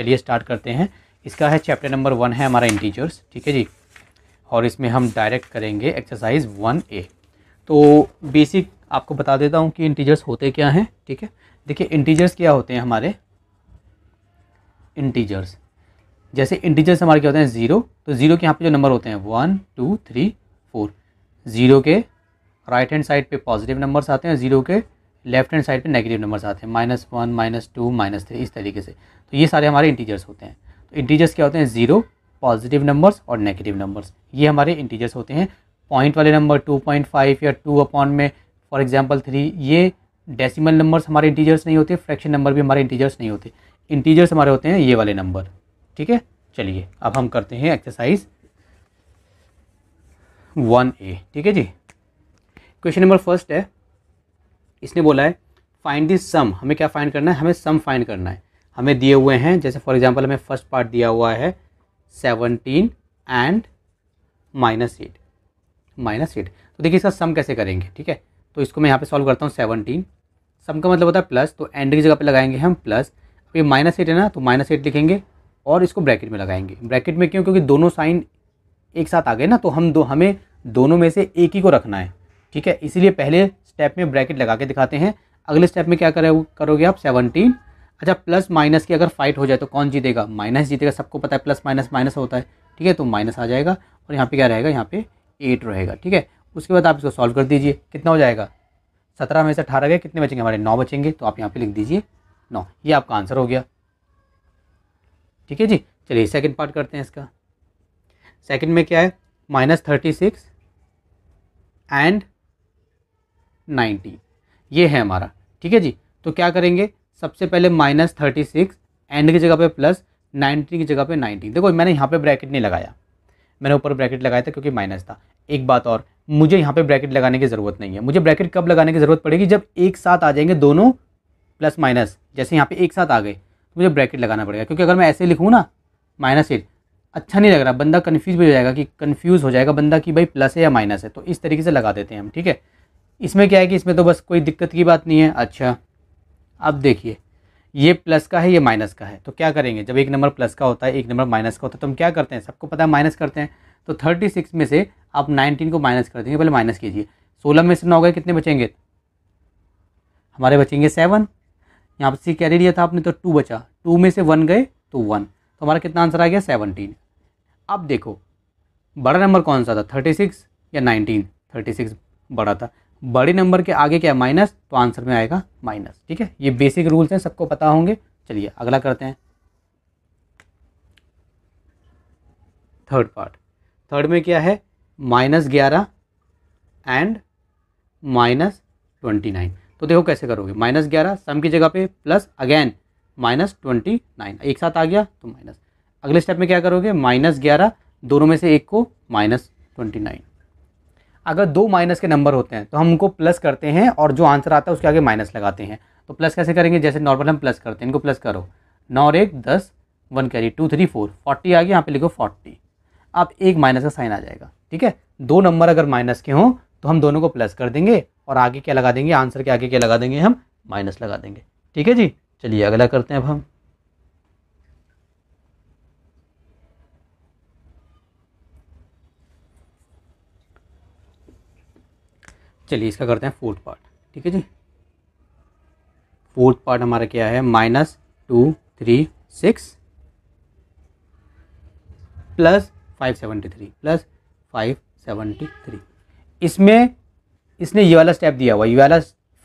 चलिए स्टार्ट करते हैं इसका है चैप्टर नंबर वन है हमारा इंटीजर्स ठीक है जी और इसमें हम डायरेक्ट करेंगे एक्सरसाइज वन ए तो बेसिक आपको बता देता हूँ कि इंटीजर्स होते क्या हैं ठीक है देखिए इंटीजर्स क्या होते हैं हमारे इंटीजर्स जैसे इंटीजर्स हमारे क्या होते हैं ज़ीरो तो ज़ीरो के यहाँ पे जो नंबर होते हैं one two three four zero के राइट हैंड साइड पे पॉजिटिव नंबर्स आते हैं ज़ीरो के लेफ्ट हैंड साइड पे नेगेटिव नंबर्स आते हैं minus one minus two minus three इस तरीके से तो ये सारे हमारे इंटीजर्स होते हैं तो इंटीजर्स क्या होते हैं ज़ीरो पॉजिटिव नंबर्स और नेगेटिव नंबर्स ये हमारे इंटीजर्स होते हैं पॉइंट वाले नंबर टू पॉइंट फाइव या टू अपॉन में फॉर एग्जाम्पल थ्री ये डेसीमल नंबर्स हमारे इंटीजर्स नहीं होते फ्रैक्शन नंबर भी हमारे इंटीजर्स नहीं होते इंटीजर्स हमारे होते हैं ये वाले नंबर ठीक है चलिए अब हम करते हैं एक्सरसाइज वन ए ठीक है जी क्वेश्चन नंबर फर्स्ट है इसने बोला है फाइंड दिस सम हमें क्या फाइंड करना है हमें सम फाइंड करना है हमें दिए हुए हैं जैसे फॉर एग्जांपल हमें फर्स्ट पार्ट दिया हुआ है seventeen and minus eight minus eight तो देखिए इसका सम कैसे करेंगे ठीक है तो इसको मैं यहाँ पे सॉल्व करता हूँ सेवनटीन सम का मतलब होता है प्लस तो एंड की जगह पे लगाएंगे हम प्लस अब ये माइनस एट है ना तो माइनस एट लिखेंगे और इसको ब्रैकेट में लगाएंगे ब्रैकेट में क्यों क्योंकि दोनों साइन एक साथ आ गए ना तो हम दो हमें दोनों में से एक ही को रखना है ठीक है इसीलिए पहले स्टेप में ब्रैकेट लगा के दिखाते हैं अगले स्टेप में क्या करे करोगे आप सेवनटीन अच्छा प्लस माइनस की अगर फाइट हो जाए तो कौन जीतेगा माइनस जीतेगा सबको पता है प्लस माइनस माइनस होता है ठीक है तो माइनस आ जाएगा और यहाँ पे क्या रहेगा यहाँ पे एट रहेगा ठीक है उसके बाद आप इसको सॉल्व कर दीजिए कितना हो जाएगा सत्रह में से अठारह गए कितने बचेंगे हमारे नौ बचेंगे तो आप यहाँ पे लिख दीजिए नौ ये आपका आंसर हो गया ठीक है जी चलिए सेकेंड पार्ट करते हैं इसका सेकेंड में क्या है minus thirty six and ninety ये है हमारा ठीक है जी तो क्या करेंगे सबसे पहले माइनस थर्टी सिक्स एंड की जगह पे प्लस नाइन्टी की जगह पे नाइन्टी देखो मैंने यहाँ पे ब्रैकेट नहीं लगाया मैंने ऊपर ब्रैकेट लगाया था क्योंकि माइनस था एक बात और मुझे यहाँ पे ब्रैकेट लगाने की ज़रूरत नहीं है मुझे ब्रैकेट कब लगाने की ज़रूरत पड़ेगी जब एक साथ आ जाएंगे दोनों प्लस माइनस जैसे यहाँ पे एक साथ आ गए तो मुझे ब्रैकेट लगाना पड़ेगा क्योंकि अगर मैं ऐसे लिखूँ ना माइनस एट अच्छा नहीं लग रहा बंदा कन्फ्यूज भी हो जाएगा कि कन्फ्यूज़ हो जाएगा बंदा कि भाई प्लस है या माइनस है तो इस तरीके से लगा देते हैं हम ठीक है इसमें क्या है कि इसमें तो बस कोई दिक्कत की बात नहीं है अच्छा अब देखिए ये प्लस का है ये माइनस का है तो क्या करेंगे जब एक नंबर प्लस का होता है एक नंबर माइनस का होता है तो हम क्या करते हैं सबको पता है माइनस करते हैं तो थर्टी सिक्स में से आप नाइनटीन को माइनस कर देंगे पहले माइनस कीजिए सोलह में से नौ गए कितने बचेंगे हमारे बचेंगे सेवन यहाँ पर सी कैरी दिया था आपने तो टू बचा टू में से वन गए तो वन तो हमारा कितना आंसर आ गया सेवनटीन अब देखो बड़ा नंबर कौन सा था थर्टी सिक्स या नाइनटीन थर्टी सिक्स बड़ा था बड़े नंबर के आगे क्या माइनस तो आंसर में आएगा माइनस ठीक है ये बेसिक रूल्स हैं सबको पता होंगे चलिए अगला करते हैं थर्ड पार्ट थर्ड में क्या है माइनस ग्यारह एंड माइनस ट्वेंटी नाइन तो देखो कैसे करोगे माइनस ग्यारह सम की जगह पे plus again minus twenty nine एक साथ आ गया तो माइनस अगले स्टेप में क्या करोगे माइनस ग्यारह दोनों में से एक को माइनस ट्वेंटी नाइन अगर दो माइनस के नंबर होते हैं तो हम उनको प्लस करते हैं और जो आंसर आता है उसके आगे माइनस लगाते हैं तो प्लस कैसे करेंगे जैसे नॉर्मल हम प्लस करते हैं इनको प्लस करो नौ एक दस one carry two three four forty आ गया यहाँ पे लिखो फोर्टी आप एक माइनस का साइन आ जाएगा ठीक है दो नंबर अगर माइनस के हों तो हम दोनों को प्लस कर देंगे और आगे क्या लगा देंगे आंसर के आगे क्या लगा देंगे हम माइनस लगा देंगे ठीक है जी चलिए अगला करते हैं अब हम चलिए इसका करते हैं फोर्थ पार्ट ठीक है जी फोर्थ पार्ट हमारा क्या है minus two three six plus five seventy three plus five seventy three इसमें इसने ये वाला स्टेप दिया हुआ ये वाला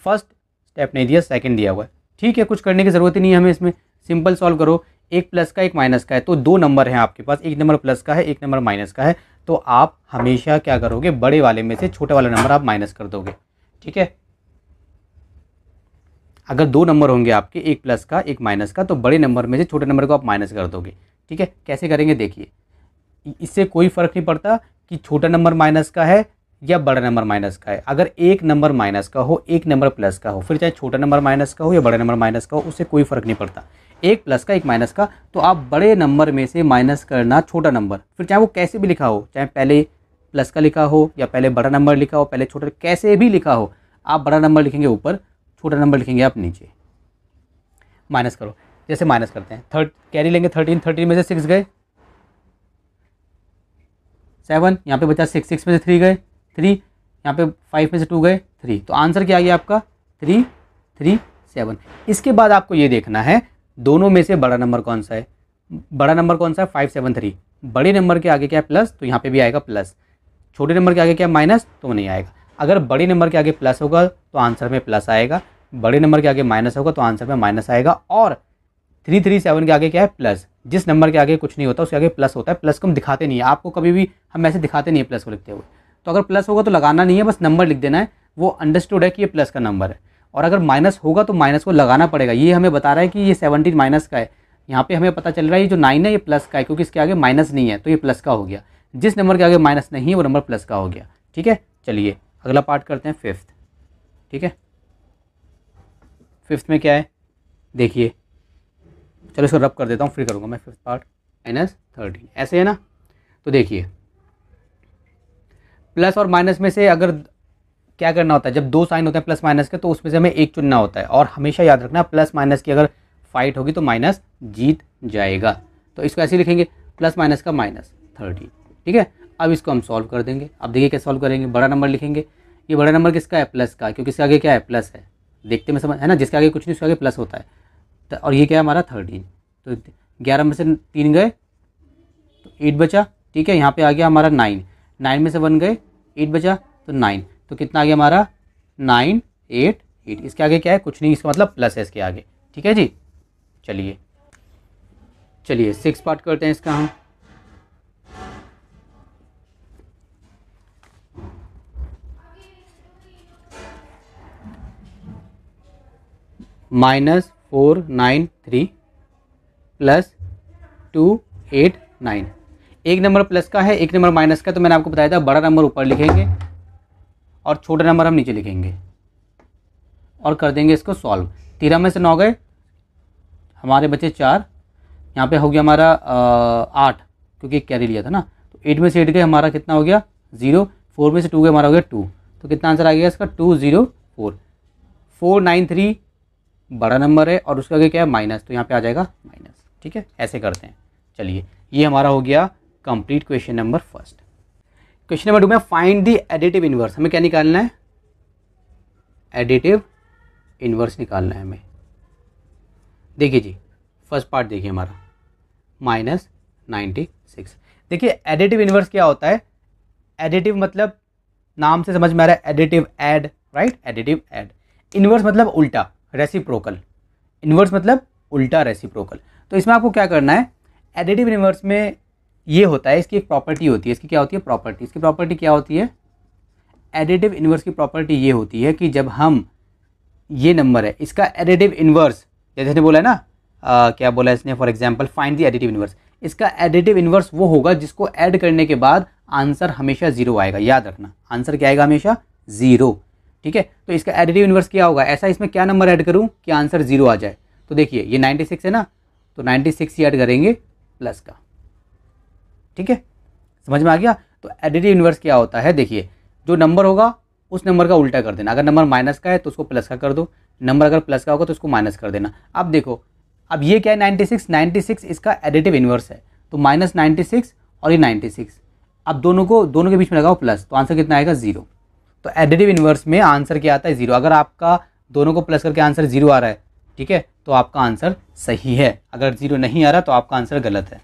फर्स्ट स्टेप नहीं दिया सेकंड दिया हुआ है ठीक है कुछ करने की ज़रूरत ही नहीं है हमें इसमें सिंपल सॉल्व करो एक प्लस का एक माइनस का है तो दो नंबर हैं आपके पास एक नंबर प्लस का है एक नंबर माइनस का है तो आप हमेशा क्या करोगे बड़े वाले में से छोटे वाला नंबर आप माइनस कर दोगे ठीक है अगर दो नंबर होंगे आपके एक प्लस का एक माइनस का तो बड़े नंबर में से छोटे नंबर को आप माइनस कर दोगे ठीक है कैसे करेंगे देखिए इससे कोई फ़र्क नहीं पड़ता कि छोटा नंबर माइनस का है या बड़ा नंबर माइनस का है अगर एक नंबर माइनस का हो एक नंबर प्लस का हो फिर चाहे छोटा नंबर माइनस का हो या बड़ा नंबर माइनस का हो उससे कोई फ़र्क नहीं पड़ता एक प्लस का एक माइनस का तो आप बड़े नंबर में से माइनस करना छोटा नंबर फिर चाहे वो कैसे भी लिखा हो चाहे पहले प्लस का लिखा हो या पहले बड़ा नंबर लिखा हो पहले छोटा कैसे भी लिखा हो आप बड़ा नंबर लिखेंगे ऊपर छोटा नंबर लिखेंगे आप नीचे माइनस करो जैसे माइनस करते हैं थर्ड कैरी लेंगे थर्टीन थर्टीन में से सिक्स गए सेवन यहाँ पे बचा सिक्स सिक्स में से थ्री गए थ्री यहाँ पे फाइव में से टू गए थ्री तो आंसर क्या आ गया आपका थ्री थ्री सेवन इसके बाद आपको ये देखना है दोनों में से बड़ा नंबर कौन सा है बड़ा नंबर कौन सा है फाइव सेवन थ्री बड़े नंबर के आगे क्या है प्लस तो यहाँ पे भी आएगा प्लस छोटे नंबर के आगे क्या माइनस तो नहीं आएगा अगर बड़े नंबर के आगे प्लस होगा तो आंसर में प्लस आएगा बड़े नंबर के आगे माइनस होगा तो आंसर में माइनस आएगा और थ्री थ्री सेवन के आगे क्या है प्लस जिस नंबर के आगे कुछ नहीं होता उसके आगे प्लस होता है प्लस को हम दिखाते नहीं है आपको कभी भी हम ऐसे दिखाते नहीं है प्लस को लिखते हुए तो अगर प्लस होगा तो लगाना नहीं है बस नंबर लिख देना है वो अंडरस्टूड है कि ये प्लस का नंबर है और अगर माइनस होगा तो माइनस को लगाना पड़ेगा ये हमें बता रहा है कि ये सेवनटीन माइनस का है यहाँ पे हमें पता चल रहा है ये जो नाइन है ये प्लस का है क्योंकि इसके आगे माइनस नहीं है तो ये प्लस का हो गया जिस नंबर के आगे माइनस नहीं है वो नंबर प्लस का हो गया ठीक है चलिए अगला पार्ट करते हैं फिफ्थ ठीक है फिफ्थ में क्या है देखिए चलो इसको रब कर देता हूँ फिर करूँगा मैं फिफ्थ पार्ट माइनस थर्टीन ऐसे है ना तो देखिए प्लस और माइनस में से अगर क्या करना होता है जब दो साइन होते हैं प्लस माइनस के तो उसमें से हमें एक चुनना होता है और हमेशा याद रखना प्लस माइनस की अगर फाइट होगी तो माइनस जीत जाएगा तो इसको ऐसे लिखेंगे प्लस माइनस का माइनस थर्टी ठीक है अब इसको हम सॉल्व कर देंगे अब देखिए क्या सॉल्व करेंगे बड़ा नंबर लिखेंगे ये बड़ा नंबर किसका है प्लस का क्योंकि इसके आगे क्या है प्लस है देखते में समझ है ना जिसके आगे कुछ नहीं उसके आगे प्लस होता है तो और ये क्या है हमारा थर्टीन तो ग्यारह में से तीन गए तो एट बचा ठीक है यहाँ पे आ गया हमारा नाइन नाइन में से वन गए एट बचा तो नाइन तो कितना आ गया हमारा नाइन एट एट इसके आगे क्या है कुछ नहीं इसका मतलब प्लस है इसके आगे ठीक है जी चलिए चलिए सिक्स पार्ट करते हैं इसका हम minus four nine three plus two eight nine एक नंबर प्लस का है एक नंबर माइनस का तो मैंने आपको बताया था बड़ा नंबर ऊपर लिखेंगे और छोटा नंबर हम नीचे लिखेंगे और कर देंगे इसको सॉल्व तेरह में से नौ गए हमारे बचे चार यहाँ पे हो गया हमारा आठ क्योंकि एक कैरी लिया था ना तो एट में से एट गए हमारा कितना हो गया ज़ीरो फोर में से टू गए हमारा हो गया टू तो कितना आंसर आ गया इसका two zero four four nine three बड़ा नंबर है और उसका क्या है माइनस तो यहाँ पे आ जाएगा माइनस ठीक है ऐसे करते हैं चलिए ये हमारा हो गया complete question number first question number two में फाइंड दी एडिटिव इन्वर्स हमें क्या निकालना है एडिटिव इन्वर्स निकालना है हमें देखिए जी फर्स्ट पार्ट देखिए हमारा माइनस नाइन्टी सिक्स देखिए एडिटिव इन्वर्स क्या होता है एडिटिव मतलब नाम से समझ में आ रहा है additive add right additive add inverse मतलब उल्टा रेसिप्रोकल इन्वर्स मतलब उल्टा रेसिप्रोकल तो इसमें आपको क्या करना है एडिटिव इन्वर्स में ये होता है इसकी एक प्रॉपर्टी होती है इसकी क्या होती है प्रॉपर्टी इसकी प्रॉपर्टी क्या होती है एडिटिव इन्वर्स की प्रॉपर्टी ये होती है कि जब हम ये नंबर है इसका एडिटिव इन्वर्स जैसे ने बोला है ना आ, क्या बोला इसने for example find the additive inverse इसका एडिटिव इन्वर्स वो होगा जिसको ऐड करने के बाद आंसर हमेशा ज़ीरो आएगा याद रखना आंसर क्या आएगा हमेशा ज़ीरो ठीक है तो इसका एडिटिव इन्वर्स क्या होगा ऐसा इसमें क्या नंबर ऐड करूँ कि आंसर ज़ीरो आ जाए तो देखिए ये सिक्स है ना तो सिक्स ही ऐड करेंगे प्लस का ठीक है समझ में आ गया तो एडिटिव इन्वर्स क्या होता है देखिए जो नंबर होगा उस नंबर का उल्टा कर देना अगर नंबर माइनस का है तो उसको प्लस का कर दो नंबर अगर प्लस का होगा तो उसको माइनस कर देना अब देखो अब ये क्या है नाइन्टी सिक्स नाइन्टी सिक्स इसका एडिटिव इन्वर्स है तो माइनस नाइन्टी सिक्स और ये नाइन्टी सिक्स अब दोनों को दोनों के बीच में लगाओ प्लस तो आंसर कितना आएगा जीरो तो एडिटिव इन्वर्स में आंसर क्या आता है जीरो अगर आपका दोनों को प्लस करके आंसर जीरो आ रहा है ठीक है तो आपका आंसर सही है अगर जीरो नहीं आ रहा तो आपका आंसर गलत है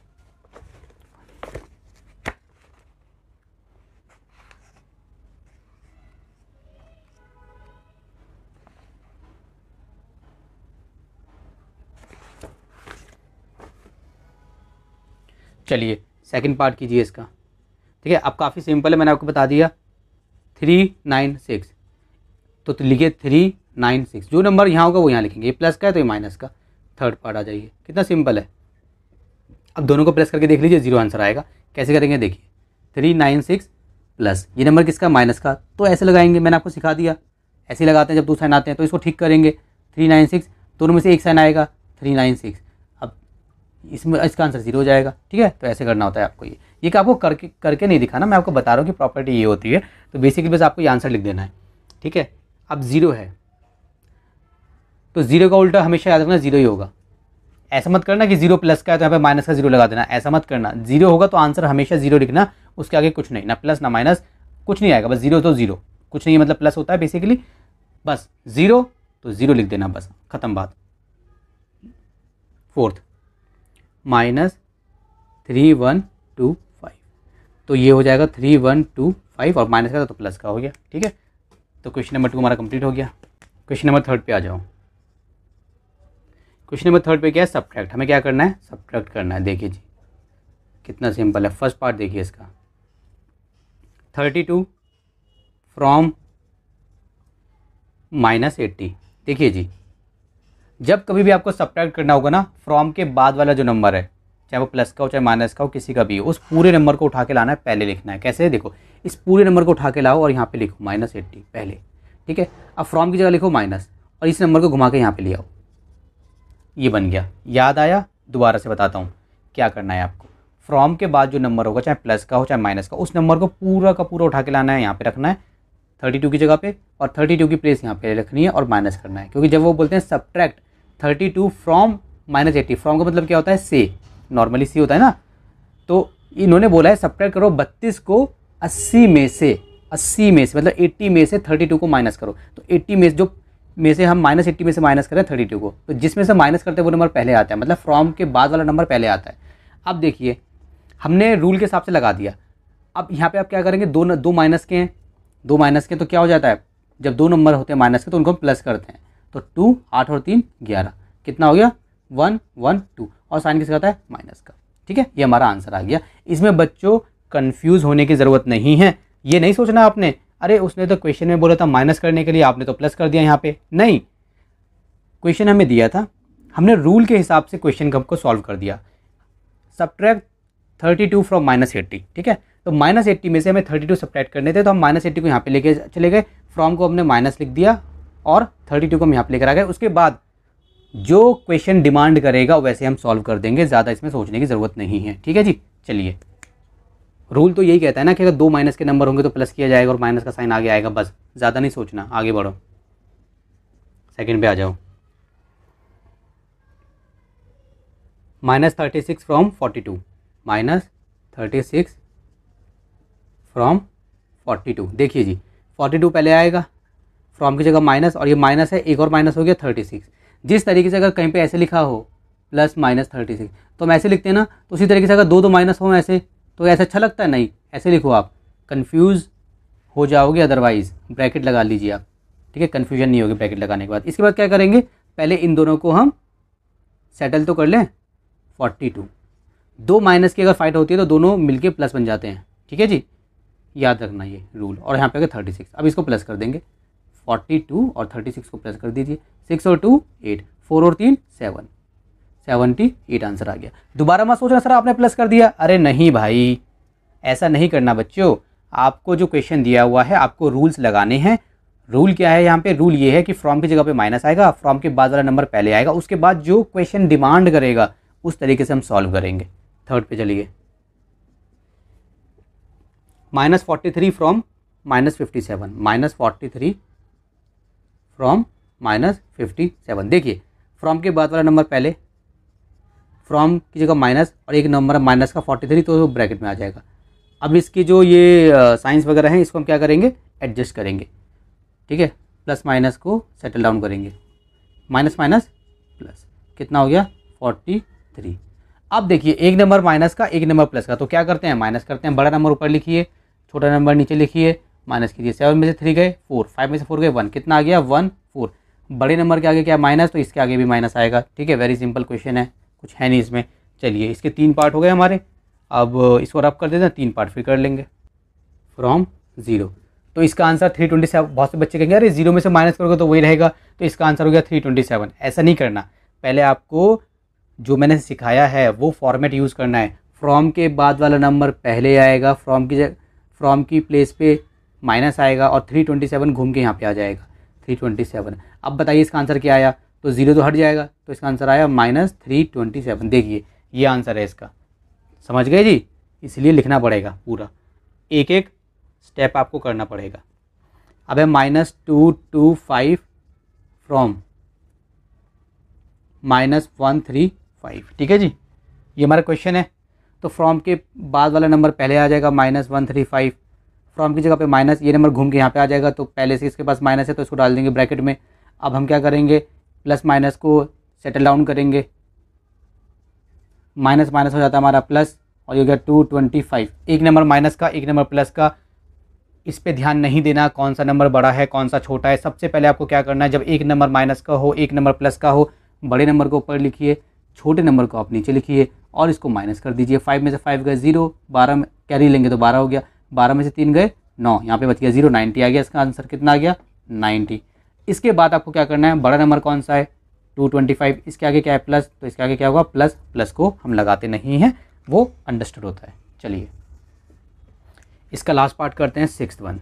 चलिए सेकंड पार्ट कीजिए इसका ठीक है अब काफ़ी सिंपल है मैंने आपको बता दिया थ्री नाइन सिक्स तो लिखिए थ्री नाइन सिक्स जो नंबर यहाँ होगा वो यहाँ लिखेंगे ये प्लस का है तो ये माइनस का थर्ड पार्ट आ जाइए कितना सिंपल है अब दोनों को प्लस करके देख लीजिए जीरो आंसर आएगा कैसे करेंगे देखिए थ्री नाइन सिक्स प्लस ये नंबर किसका माइनस का तो ऐसे लगाएंगे मैंने आपको सिखा दिया ऐसे लगाते हैं जब दो साइन आते हैं तो इसको ठीक करेंगे थ्री नाइन सिक्स दोनों में से एक साइन आएगा थ्री नाइन सिक्स इसमें इसका आंसर जीरो हो जाएगा ठीक है तो ऐसे करना होता है आपको ये ये कि आपको करके करके नहीं दिखाना मैं आपको बता रहा हूँ कि प्रॉपर्टी ये होती है तो बेसिकली बस आपको ये आंसर लिख देना है ठीक है अब ज़ीरो है तो ज़ीरो का उल्टा हमेशा याद रखना ज़ीरो ही होगा ऐसा मत करना कि जीरो प्लस का है तो यहाँ पर माइनस का जीरो लगा देना ऐसा मत करना जीरो होगा तो आंसर हमेशा जीरो लिखना उसके आगे कुछ नहीं ना प्लस ना माइनस कुछ नहीं आएगा बस जीरो तो जीरो कुछ नहीं मतलब प्लस होता है बेसिकली बस जीरो तो जीरो लिख देना बस खत्म बात fourth minus three one two five तो ये हो जाएगा थ्री वन टू फाइव और माइनस का तो प्लस का हो गया ठीक है तो क्वेश्चन नंबर टू हमारा कंप्लीट हो गया क्वेश्चन नंबर थर्ड पे आ जाओ क्वेश्चन नंबर थर्ड पे क्या है सब्ट्रैक्ट हमें क्या करना है सब्ट्रैक्ट करना है देखिए जी कितना सिंपल है फर्स्ट पार्ट देखिए इसका thirty two from minus eighty देखिए जी जब कभी भी आपको सब्ट्रैक्ट करना होगा ना फ्रॉम के बाद वाला जो नंबर है चाहे वो प्लस का हो चाहे माइनस का हो किसी का भी हो उस पूरे नंबर को उठा के लाना है पहले लिखना है कैसे है? देखो इस पूरे नंबर को उठा के लाओ और यहाँ पे लिखो माइनस एट्टी पहले ठीक है अब फ्रॉम की जगह लिखो माइनस और इस नंबर को घुमा के यहाँ पे ले आओ ये बन गया याद आया दोबारा से बताता हूँ क्या करना है आपको फ्रॉम के बाद जो नंबर होगा चाहे प्लस का हो चाहे माइनस का उस नंबर को पूरा का पूरा उठा के लाना है यहाँ पे रखना है थर्टी टू की जगह पर और थर्टी टू की प्लेस यहाँ पर रखनी है और माइनस करना है क्योंकि जब वो बोलते हैं subtract thirty two from minus eighty from का मतलब क्या होता है से नॉर्मली सी होता है ना तो इन्होंने बोला है सब्ट्रैक्ट करो बत्तीस को अस्सी में से अस्सी में से मतलब एट्टी में से थर्टी टू को माइनस करो तो एट्टी में जो में से हम माइनस एट्टी में से माइनस करें थर्टी टू को तो जिसमें से माइनस करते हैं वो नंबर पहले आता है मतलब फ्रॉम के बाद वाला नंबर पहले आता है अब देखिए हमने रूल के हिसाब से लगा दिया अब यहाँ पे आप क्या करेंगे दो न, दो माइनस के हैं दो माइनस के तो क्या हो जाता है जब दो नंबर होते हैं माइनस के तो उनको हम प्लस करते हैं तो टू आठ और तीन ग्यारह कितना हो गया वन वन टू और साइन किसका होता है माइनस का ठीक है ये हमारा आंसर आ गया इसमें बच्चों कन्फ्यूज़ होने की ज़रूरत नहीं है ये नहीं सोचना आपने अरे उसने तो क्वेश्चन में बोला था माइनस करने के लिए आपने तो प्लस कर दिया यहाँ पे नहीं क्वेश्चन हमें दिया था हमने रूल के हिसाब से क्वेश्चन को सॉल्व कर दिया subtract thirty two from minus eighty ठीक है तो माइनस एट्टी में से हमें थर्टी टू सब्ट्रैक्ट करने थे तो हम माइनस एट्टी को यहाँ पे लेके चले गए फ्रॉम को हमने माइनस लिख दिया और थर्टी टू को हम यहाँ पर लेकर आ गए उसके बाद जो क्वेश्चन डिमांड करेगा वैसे हम सॉल्व कर देंगे ज़्यादा इसमें सोचने की ज़रूरत नहीं है ठीक है जी चलिए रूल तो यही कहता है ना कि अगर दो माइनस के नंबर होंगे तो प्लस किया जाएगा और माइनस का साइन आगे आएगा बस ज़्यादा नहीं सोचना आगे बढ़ो सेकेंड पे आ जाओ minus thirty six from forty two minus thirty six from forty two देखिए जी फोर्टी टू पहले आएगा फ्रॉम तो की जगह माइनस और ये माइनस है एक और माइनस हो गया थर्टी सिक्स जिस तरीके से अगर कहीं पे ऐसे लिखा हो प्लस माइनस थर्टी सिक्स तो हम ऐसे लिखते हैं ना तो उसी तरीके से अगर दो दो माइनस हो ऐसे तो ऐसा अच्छा लगता है नहीं ऐसे लिखो आप कन्फ्यूज़ हो जाओगे अदरवाइज़ ब्रैकेट लगा लीजिए आप ठीक है कन्फ्यूजन नहीं होगी ब्रैकेट लगाने के बाद इसके बाद क्या करेंगे पहले इन दोनों को हम सेटल तो कर लें फोर्टी टू दो माइनस की अगर फाइट होती है तो दोनों मिलकर प्लस बन जाते हैं ठीक है जी याद रखना ये रूल और यहाँ पे अगर थर्टी सिक्स अब इसको प्लस कर देंगे फोर्टी टू और थर्टी सिक्स को प्लस कर दीजिए सिक्स और टू एट फोर और तीन सेवन सेवनटी एट आंसर आ गया दोबारा मत सोचना सर आपने प्लस कर दिया अरे नहीं भाई ऐसा नहीं करना बच्चों आपको जो क्वेश्चन दिया हुआ है आपको रूल्स लगाने हैं रूल क्या है यहाँ पे रूल ये है कि फ्रॉम की जगह पे माइनस आएगा फ्रॉम के बाद वाला नंबर पहले आएगा उसके बाद जो क्वेश्चन डिमांड करेगा उस तरीके से हम सॉल्व करेंगे थर्ड पे चलिए minus forty three from minus fifty seven minus forty three from minus fifty seven देखिए फ्रॉम के बाद वाला नंबर पहले फ्रॉम की जगह माइनस और एक नंबर है माइनस का फोर्टी थ्री तो ब्रैकेट में आ जाएगा अब इसकी जो ये साइंस वगैरह हैं इसको हम क्या करेंगे एडजस्ट करेंगे ठीक है प्लस माइनस को सेटल डाउन करेंगे माइनस माइनस प्लस कितना हो गया फोर्टी थ्री अब देखिए एक नंबर माइनस का एक नंबर प्लस का तो क्या करते हैं माइनस करते हैं बड़ा नंबर ऊपर लिखिए छोटा नंबर नीचे लिखिए माइनस कीजिए सेवन में से थ्री गए फोर फाइव में से फोर गए वन कितना आ गया वन फोर बड़े नंबर के आगे क्या माइनस तो इसके आगे भी माइनस आएगा ठीक है वेरी सिंपल क्वेश्चन है कुछ है नहीं इसमें चलिए इसके तीन पार्ट हो गए हमारे अब इसको रब कर देते हैं तीन पार्ट फिर कर लेंगे फ्रॉम ज़ीरो तो इसका आंसर थ्री ट्वेंटी सेवन बहुत से बच्चे कहेंगे अरे जीरो में से माइनस करोगे तो वही रहेगा तो इसका आंसर हो गया थ्री ट्वेंटी सेवन ऐसा नहीं करना पहले आपको जो मैंने सिखाया है वो फॉर्मेट यूज़ करना है फ्रॉम के बाद वाला नंबर पहले आएगा फ्रॉम की जगह फ्रॉम की प्लेस पे माइनस आएगा और थ्री ट्वेंटी सेवन घूम के यहाँ पे आ जाएगा थ्री ट्वेंटी सेवन अब बताइए इसका आंसर क्या आया तो ज़ीरो तो हट जाएगा तो इसका आंसर आया माइनस थ्री ट्वेंटी सेवन देखिए ये आंसर है इसका समझ गए जी इसलिए लिखना पड़ेगा पूरा एक एक स्टेप आपको करना पड़ेगा अब है minus two two five from minus one three five ठीक है जी ये हमारा क्वेश्चन है तो फ्रॉम के बाद वाला नंबर पहले आ जाएगा minus one three five from की जगह पे माइनस ये नंबर घूम के यहाँ पे आ जाएगा तो पहले से इसके पास माइनस है तो इसको डाल देंगे ब्रैकेट में अब हम क्या करेंगे प्लस माइनस को सेटल डाउन करेंगे माइनस माइनस हो जाता है हमारा प्लस और ये हो गया टू ट्वेंटी फाइव एक नंबर माइनस का एक नंबर प्लस का इस पर ध्यान नहीं देना कौन सा नंबर बड़ा है कौन सा छोटा है सबसे पहले आपको क्या करना है जब एक नंबर माइनस का हो एक नंबर प्लस का हो बड़े नंबर को ऊपर लिखिए छोटे नंबर को आप नीचे लिखिए और इसको माइनस कर दीजिए फाइव में से फाइव का ज़ीरो बारह में कैरी लेंगे तो बारह हो गया बारह में से तीन गए नौ यहाँ पे बच गया जीरो नाइन्टी आ गया इसका आंसर कितना आ गया नाइन्टी इसके बाद आपको क्या करना है बड़ा नंबर कौन सा है टू ट्वेंटी फाइव इसके आगे क्या है प्लस तो इसके आगे क्या होगा प्लस प्लस को हम लगाते नहीं हैं वो अंडरस्टूड होता है चलिए इसका लास्ट पार्ट करते हैं सिक्स वन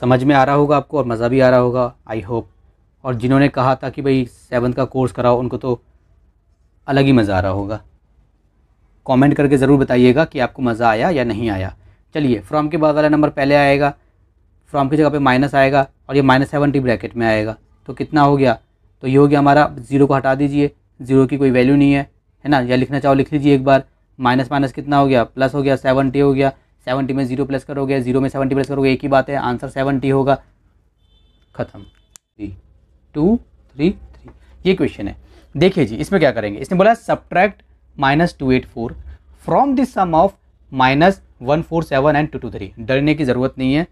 समझ में आ रहा होगा आपको और मज़ा भी आ रहा होगा आई होप और जिन्होंने कहा था कि भाई सेवन्थ का कोर्स कराओ उनको तो अलग ही मज़ा आ रहा होगा कमेंट करके ज़रूर बताइएगा कि आपको मज़ा आया या नहीं आया चलिए फ्रॉम के बाद वाला नंबर पहले आएगा फ्रॉम की जगह पे माइनस आएगा और ये माइनस सेवेंटी ब्रैकेट में आएगा तो कितना हो गया तो ये हो गया हमारा ज़ीरो को हटा दीजिए ज़ीरो की कोई वैल्यू नहीं है है ना या लिखना चाहो लिख लीजिए एक बार माइनस माइनस कितना हो गया प्लस हो गया सेवनटी हो गया सेवनटी में ज़ीरो प्लस करोगे ज़ीरो में सेवेंटी प्लस करोगे एक ही बात है आंसर सेवनटी होगा ख़त्म थ्री टू थ्री थ्री ये क्वेश्चन है देखिए जी इसमें क्या करेंगे इसने बोला subtract minus two eight four from this sum of minus one four seven and two two three डरने की ज़रूरत नहीं है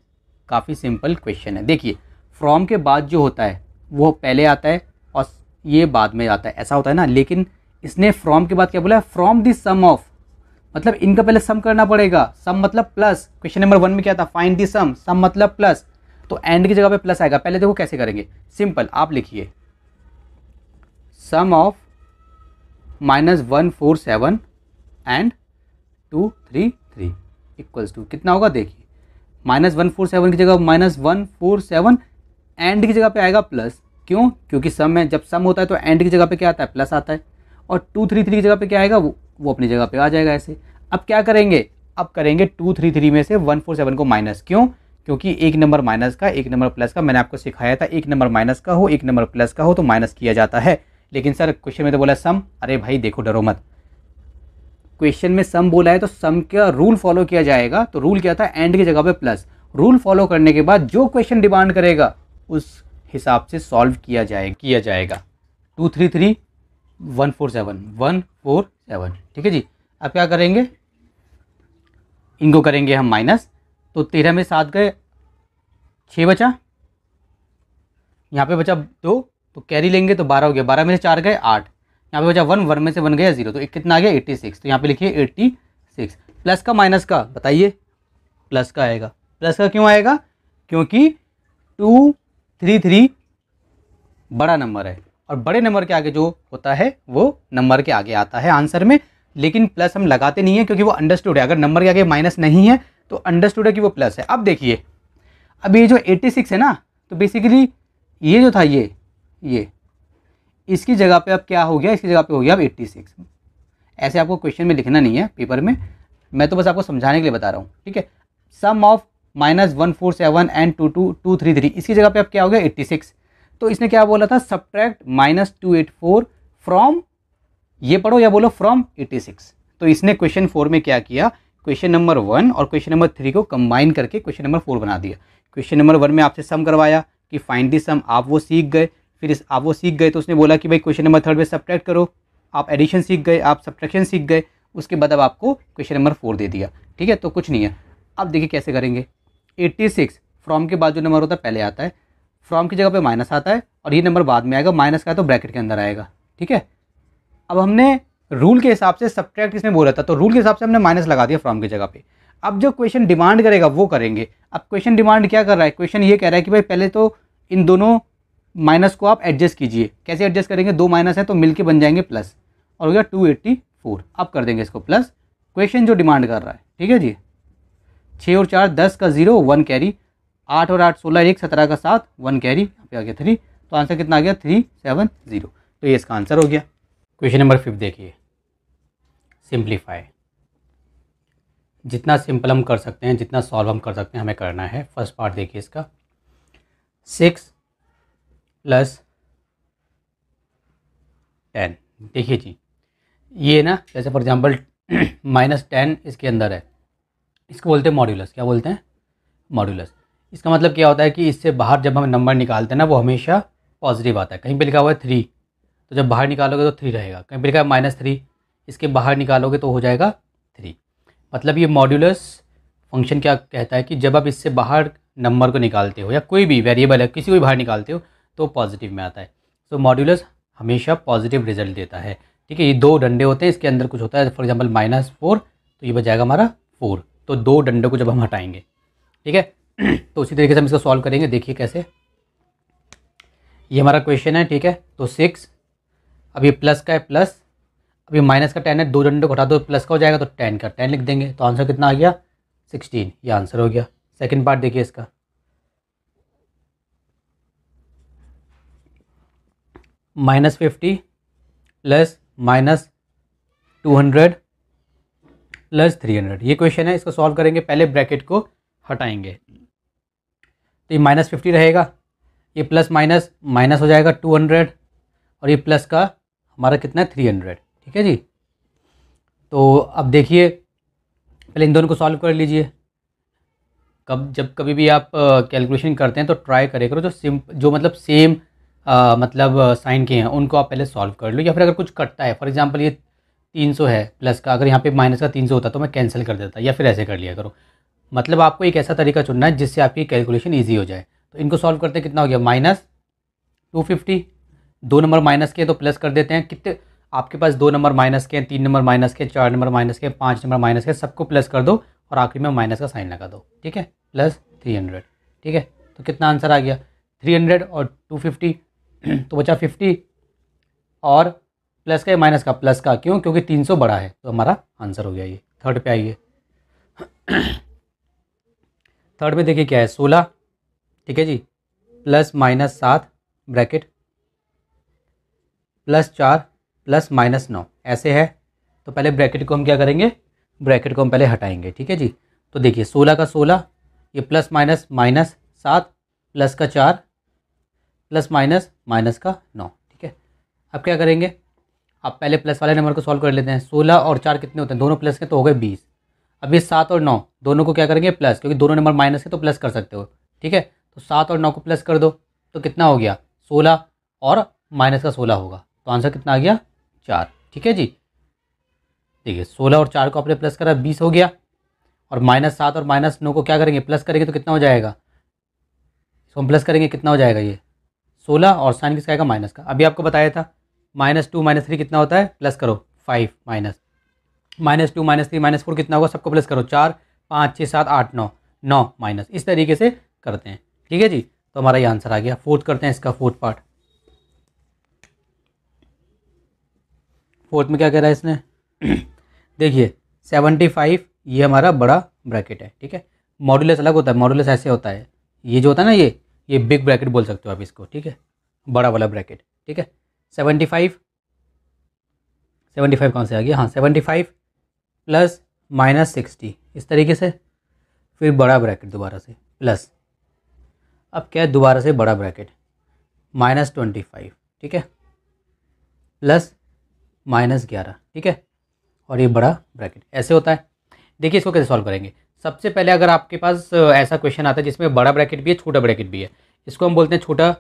काफ़ी सिंपल क्वेश्चन है देखिए फ्रॉम के बाद जो होता है वो पहले आता है और ये बाद में आता है ऐसा होता है ना लेकिन इसने फ्रॉम के बाद क्या बोला है फ्रॉम दिस सम ऑफ मतलब इनका पहले सम करना पड़ेगा सम मतलब प्लस क्वेश्चन नंबर वन में क्या था फाइंड दिस सम सम मतलब प्लस तो एंड की जगह पे प्लस आएगा पहले देखो कैसे करेंगे सिंपल आप लिखिए sum of minus one four seven and two three three equals to कितना होगा देखिए माइनस वन फोर सेवन की जगह minus one four seven and की जगह पे आएगा प्लस क्यों क्योंकि सम में जब सम होता है तो एंड की जगह पे क्या आता है प्लस आता है और टू थ्री थ्री की जगह पे क्या आएगा वो वो अपनी जगह पे आ जाएगा ऐसे अब क्या करेंगे अब करेंगे टू थ्री थ्री में से वन फोर सेवन को माइनस क्यों क्योंकि एक नंबर माइनस का एक नंबर प्लस का मैंने आपको सिखाया था एक नंबर माइनस का हो एक नंबर प्लस का हो तो माइनस किया जाता है लेकिन सर क्वेश्चन में तो बोला सम अरे भाई देखो डरो मत क्वेश्चन में सम बोला है तो सम का रूल फॉलो किया जाएगा तो रूल क्या था एंड की जगह पे प्लस रूल फॉलो करने के बाद जो क्वेश्चन डिमांड करेगा उस हिसाब से सॉल्व किया जाए किया जाएगा two three three one four seven one four seven ठीक है जी अब क्या करेंगे इनको करेंगे हम माइनस तो तेरह में सात गए छः बचा यहाँ पे बचा दो तो कैरी लेंगे तो बारह हो गया बारह में से चार गए आठ यहाँ पे बचा वन वन में से वन गया जीरो तो एक कितना आ गया एट्टी सिक्स तो यहाँ पे लिखिए एट्टी सिक्स प्लस का माइनस का बताइए प्लस का आएगा प्लस का क्यों आएगा क्योंकि टू थ्री थ्री बड़ा नंबर है और बड़े नंबर के आगे जो होता है वो नंबर के आगे आता है आंसर में लेकिन प्लस हम लगाते नहीं हैं क्योंकि वो अंडरस्टूड है अगर नंबर के आगे माइनस नहीं है तो अंडरस्टूड है कि वो प्लस है अब देखिए अब ये जो एट्टी सिक्स है ना तो बेसिकली ये जो था ये ये इसकी जगह पे अब क्या हो गया इसकी जगह पे हो गया अब एट्टी सिक्स ऐसे आपको क्वेश्चन में लिखना नहीं है पेपर में मैं तो बस आपको समझाने के लिए बता रहा हूँ ठीक है sum of minus one four seven and two two two three three इसकी जगह पे अब क्या हो गया एट्टी सिक्स तो इसने क्या बोला था subtract minus two eight four from ये पढ़ो या बोलो फ्रॉम एट्टी सिक्स तो इसने क्वेश्चन फोर में क्या किया क्वेश्चन नंबर वन और क्वेश्चन नंबर थ्री को कंबाइन करके क्वेश्चन नंबर फोर बना दिया क्वेश्चन नंबर वन में आपसे सम करवाया कि फाइंड दी सम आप वो सीख गए फिर आप वो सीख गए तो उसने बोला कि भाई क्वेश्चन नंबर थर्ड में सब्ट्रैक्ट करो आप एडिशन सीख गए आप सब्ट्रैक्शन सीख गए उसके बाद अब आपको क्वेश्चन नंबर फोर दे दिया ठीक है तो कुछ नहीं है अब देखिए कैसे करेंगे एट्टी सिक्स फ्रॉम के बाद जो नंबर होता है पहले आता है फ्रॉम की जगह पे माइनस आता है और ये नंबर बाद में आएगा माइनस का तो ब्रैकेट के अंदर आएगा ठीक है अब हमने रूल के हिसाब से सब्ट्रैक्ट इसमें बोला था तो रूल के हिसाब से हमने माइनस लगा दिया फ्रॉम की जगह पर अब जो क्वेश्चन डिमांड करेगा वो करेंगे अब क्वेश्चन डिमांड क्या कर रहा है क्वेश्चन ये कह रहा है कि भाई पहले तो इन दोनों माइनस को आप एडजस्ट कीजिए कैसे एडजस्ट करेंगे दो माइनस है तो मिलके बन जाएंगे प्लस और हो गया टू एट्टी फोर अब कर देंगे इसको प्लस क्वेश्चन जो डिमांड कर रहा है ठीक है जी छः और चार दस का जीरो वन कैरी आठ और आठ सोलह एक सत्रह का सात वन कैरी यहाँ पे आ गया थ्री तो आंसर कितना आ गया थ्री सेवन जीरो तो ये इसका आंसर हो गया क्वेश्चन नंबर फिफ्थ देखिए सिंप्लीफाई जितना सिंपल हम कर सकते हैं जितना सॉल्व हम कर सकते हैं हमें करना है फर्स्ट पार्ट देखिए इसका सिक्स प्लस टेन देखिए जी ये ना जैसे फॉर एग्जांपल माइनस टेन इसके अंदर है इसको बोलते हैं मॉड्यूलस क्या बोलते हैं मॉड्यूलस इसका मतलब क्या होता है कि इससे बाहर जब हम नंबर निकालते हैं ना वो हमेशा पॉजिटिव आता है कहीं पर लिखा हुआ है थ्री तो जब बाहर निकालोगे तो थ्री रहेगा कहीं पर लिखा है माइनस थ्री इसके बाहर निकालोगे तो हो जाएगा थ्री मतलब ये मॉड्यूलस फंक्शन क्या कहता है कि जब आप इससे बाहर नंबर को निकालते हो या कोई भी वेरिएबल है किसी को भी बाहर निकालते हो तो पॉजिटिव में आता है सो so, मॉड्यूलस हमेशा पॉजिटिव रिजल्ट देता है ठीक है ये दो डंडे होते हैं इसके अंदर कुछ होता है फॉर एग्जाम्पल माइनस फोर तो ये बच जाएगा हमारा फोर तो दो डंडे को जब हम हटाएंगे ठीक है तो उसी तरीके से हम इसको सॉल्व करेंगे देखिए कैसे ये हमारा क्वेश्चन है ठीक है तो सिक्स अभी प्लस का है प्लस अभी माइनस का टेन है दो डंडे को हटा दो प्लस का हो जाएगा तो टेन का टेन लिख देंगे तो आंसर कितना आ गया सिक्सटीन ये आंसर हो गया सेकेंड पार्ट देखिए इसका minus fifty plus minus two hundred plus three hundred ये क्वेश्चन है इसको सॉल्व करेंगे पहले ब्रैकेट को हटाएंगे तो ये माइनस फिफ्टी रहेगा ये प्लस माइनस माइनस हो जाएगा टू हंड्रेड और ये प्लस का हमारा कितना है थ्री हंड्रेड ठीक है जी तो अब देखिए पहले इन दोनों को सॉल्व कर लीजिए कब जब कभी भी आप कैलकुलेशन करते हैं तो ट्राई करें करो जो सिम जो मतलब सेम आ, मतलब साइन किए हैं उनको आप पहले सॉल्व कर लो या फिर अगर कुछ कटता है फॉर एग्जांपल ये तीन सौ है प्लस का अगर यहाँ पे माइनस का तीन सौ होता तो मैं कैंसिल कर देता या फिर ऐसे कर लिया करो मतलब आपको एक ऐसा तरीका चुनना है जिससे आपकी कैलकुलेशन ईजी हो जाए तो इनको सॉल्व करते कितना हो गया माइनस टू फिफ्टी दो नंबर माइनस के तो प्लस कर देते हैं कितने आपके पास दो नंबर माइनस के तीन नंबर माइनस के चार नंबर माइनस के पाँच नंबर माइनस के सबको प्लस कर दो और आखिर में माइनस का साइन लगा दो ठीक है प्लस थ्री हंड्रेड ठीक है तो कितना आंसर आ गया थ्री हंड्रेड और टू फिफ्टी तो बचा फिफ्टी और प्लस का या माइनस का प्लस का क्यों क्योंकि तीन सौ बड़ा है तो हमारा आंसर हो गया ये थर्ड पे आइए थर्ड में देखिए क्या है सोलह ठीक है जी प्लस माइनस सात ब्रैकेट प्लस चार प्लस माइनस नौ ऐसे है तो पहले ब्रैकेट को हम क्या करेंगे ब्रैकेट को हम पहले हटाएंगे ठीक है जी तो देखिए सोलह का सोलह ये प्लस माइनस माइनस सात प्लस का चार प्लस माइनस माइनस का नौ ठीक है अब क्या करेंगे आप पहले प्लस वाले नंबर को सॉल्व कर लेते हैं सोलह और चार कितने होते हैं दोनों प्लस के तो हो गए बीस अब ये सात और नौ दोनों को क्या करेंगे प्लस क्योंकि दोनों नंबर माइनस के तो प्लस कर सकते हो ठीक है तो सात और नौ को प्लस कर दो तो कितना हो गया सोलह और माइनस का सोलह होगा तो आंसर कितना आ गया चार ठीक है जी देखिए सोलह और चार को आपने प्लस करा बीस हो गया और माइनस सात और माइनस नौ को क्या करेंगे प्लस करेंगे तो कितना हो जाएगा इसको हम प्लस करेंगे कितना हो जाएगा ये सोलह और साइन किसका आएगा माइनस का अभी आपको बताया था माइनस टू माइनस थ्री कितना होता है प्लस करो five minus minus two minus three minus four कितना होगा सबको प्लस करो चार पाँच छः सात आठ नौ नौ माइनस इस तरीके से करते हैं ठीक है जी तो हमारा ये आंसर आ गया फोर्थ करते हैं इसका फोर्थ पार्ट फोर्थ में क्या कह रहा है इसने देखिए सेवेंटी फाइव ये हमारा बड़ा ब्रैकेट है ठीक है मॉडुलस अलग होता है मॉडुलस ऐसे होता है ये जो होता है ना ये ये बिग ब्रैकेट बोल सकते हो आप इसको ठीक है बड़ा वाला ब्रैकेट ठीक है सेवेंटी फाइव सेवेंटी फाइव कौन से आ गया हाँ seventy five plus minus sixty इस तरीके से फिर बड़ा ब्रैकेट दोबारा से प्लस अब क्या है दोबारा से बड़ा ब्रैकेट माइनस ट्वेंटी फाइव ठीक है प्लस माइनस ग्यारह ठीक है और ये बड़ा ब्रैकेट ऐसे होता है देखिए इसको कैसे सॉल्व करेंगे सबसे पहले अगर आपके पास ऐसा क्वेश्चन आता है जिसमें बड़ा ब्रैकेट भी है छोटा ब्रैकेट भी है इसको हम बोलते हैं छोटा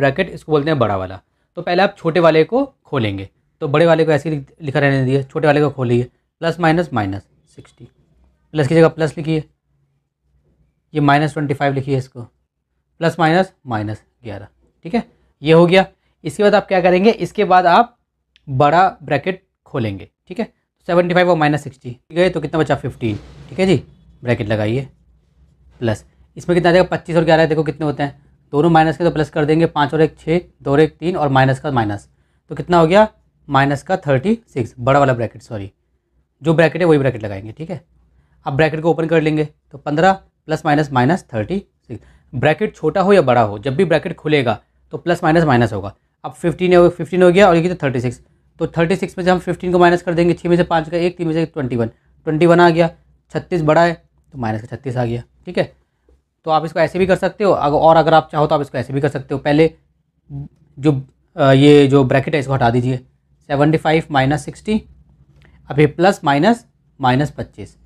ब्रैकेट इसको बोलते हैं बड़ा वाला तो पहले आप छोटे वाले को खोलेंगे तो बड़े वाले को ऐसे लिखा रहने दिए छोटे वाले को खोलिए plus minus minus sixty plus की जगह प्लस लिखिए ये माइनस ट्वेंटी फाइव लिखिए इसको प्लस माइनस माइनस ग्यारह ठीक है ये हो गया इसके बाद आप क्या करेंगे इसके बाद आप बड़ा ब्रैकेट खोलेंगे ठीक है सेवेंटी तो फाइव और माइनस सिक्सटी गए तो कितना बचा फिफ्टीन ठीक है जी ब्रैकेट लगाइए प्लस इसमें कितना आ जाएगा पच्चीस और ग्यारह देखो कितने होते हैं दोनों माइनस के तो प्लस कर देंगे पाँच और एक छः दो और एक तीन और माइनस का माइनस तो कितना हो गया माइनस का थर्टी सिक्स बड़ा वाला ब्रैकेट सॉरी जो ब्रैकेट है वही ब्रैकेट लगाएंगे ठीक है अब ब्रैकेट को ओपन कर लेंगे तो पंद्रह plus minus minus thirty six bracket छोटा हो या बड़ा हो जब भी ब्रैकेट खुलेगा तो प्लस माइनस माइनस होगा अब फिफ्टीन हो फिफ्टीन हो गया और ये तो थर्टी सिक्स तो थर्टी सिक्स में से हम फिफ्टीन को माइनस कर देंगे छः में से पाँच का एक तीन में से ट्वेंटी वन ट्वेंटी वन आ गया छत्तीस बड़ा है तो माइनस का छत्तीस आ गया ठीक है तो आप इसको ऐसे भी कर सकते हो अगर और अगर आप चाहो तो आप इसको ऐसे भी कर सकते हो पहले जो ये जो ब्रैकेट है इसको हटा दीजिए सेवेंटी फाइव माइनस सिक्सटी अब ये प्लस माइनस माइनस पच्चीस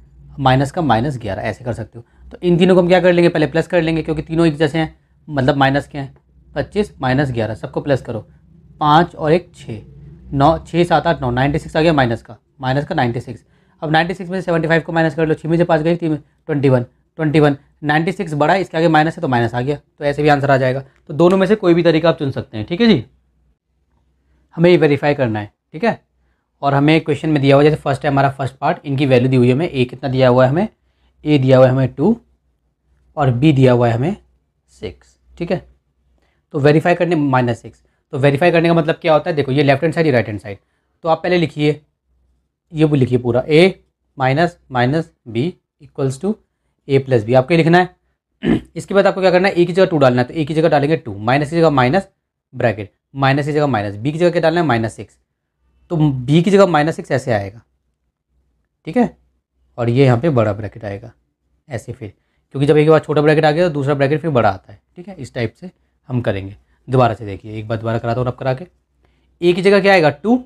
माइनस का माइनस ग्यारह ऐसे कर सकते हो तो इन तीनों को हम क्या कर लेंगे पहले प्लस कर लेंगे क्योंकि तीनों एक जैसे हैं मतलब माइनस के हैं पच्चीस माइनस ग्यारह सबको प्लस करो पाँच और एक छः नौ छः सात आठ नौ नाइन्टी सिक्स आ गया माइनस का माइनस का नाइन्टी सिक्स अब 96 में से 75 को माइनस कर लो छः में से पाँच गई थी twenty one twenty one ninety six बड़ा इसके आगे माइनस है तो माइनस आ गया तो ऐसे भी आंसर आ जाएगा तो दोनों में से कोई भी तरीका आप चुन सकते हैं ठीक है जी हमें ये वेरीफाई करना है ठीक है और हमें क्वेश्चन में दिया हुआ जैसे फर्स्ट है हमारा फर्स्ट पार्ट इनकी वैल्यू दी हुई है हमें ए कितना दिया हुआ है हमें ए दिया हुआ है हमें टू और बी दिया हुआ है हमें सिक्स ठीक है तो वेरीफाई करने माइनस सिक्स तो वेरीफाई करने का मतलब क्या होता है देखो ये लेफ्ट हैंड साइड या राइट हैंड साइड तो आप पहले लिखिए ये भी लिखिए पूरा A minus minus B equals to A plus B आपको लिखना है इसके बाद आपको क्या करना है ए e की जगह टू डालना है तो ए e की जगह डालेंगे टू माइनस की जगह माइनस ब्रैकेट माइनस की जगह माइनस बी की जगह क्या डालना है माइनस सिक्स तो बी की जगह माइनस सिक्स ऐसे आएगा ठीक है और ये यहाँ पे बड़ा ब्रैकेट आएगा ऐसे फिर क्योंकि जब एक बार छोटा ब्रैकेट आ गया तो दूसरा ब्रैकेट फिर बड़ा आता है ठीक है इस टाइप से हम करेंगे दोबारा से देखिए एक बार दोबारा कराता तो हूँ अब करा के ए e की जगह क्या आएगा टू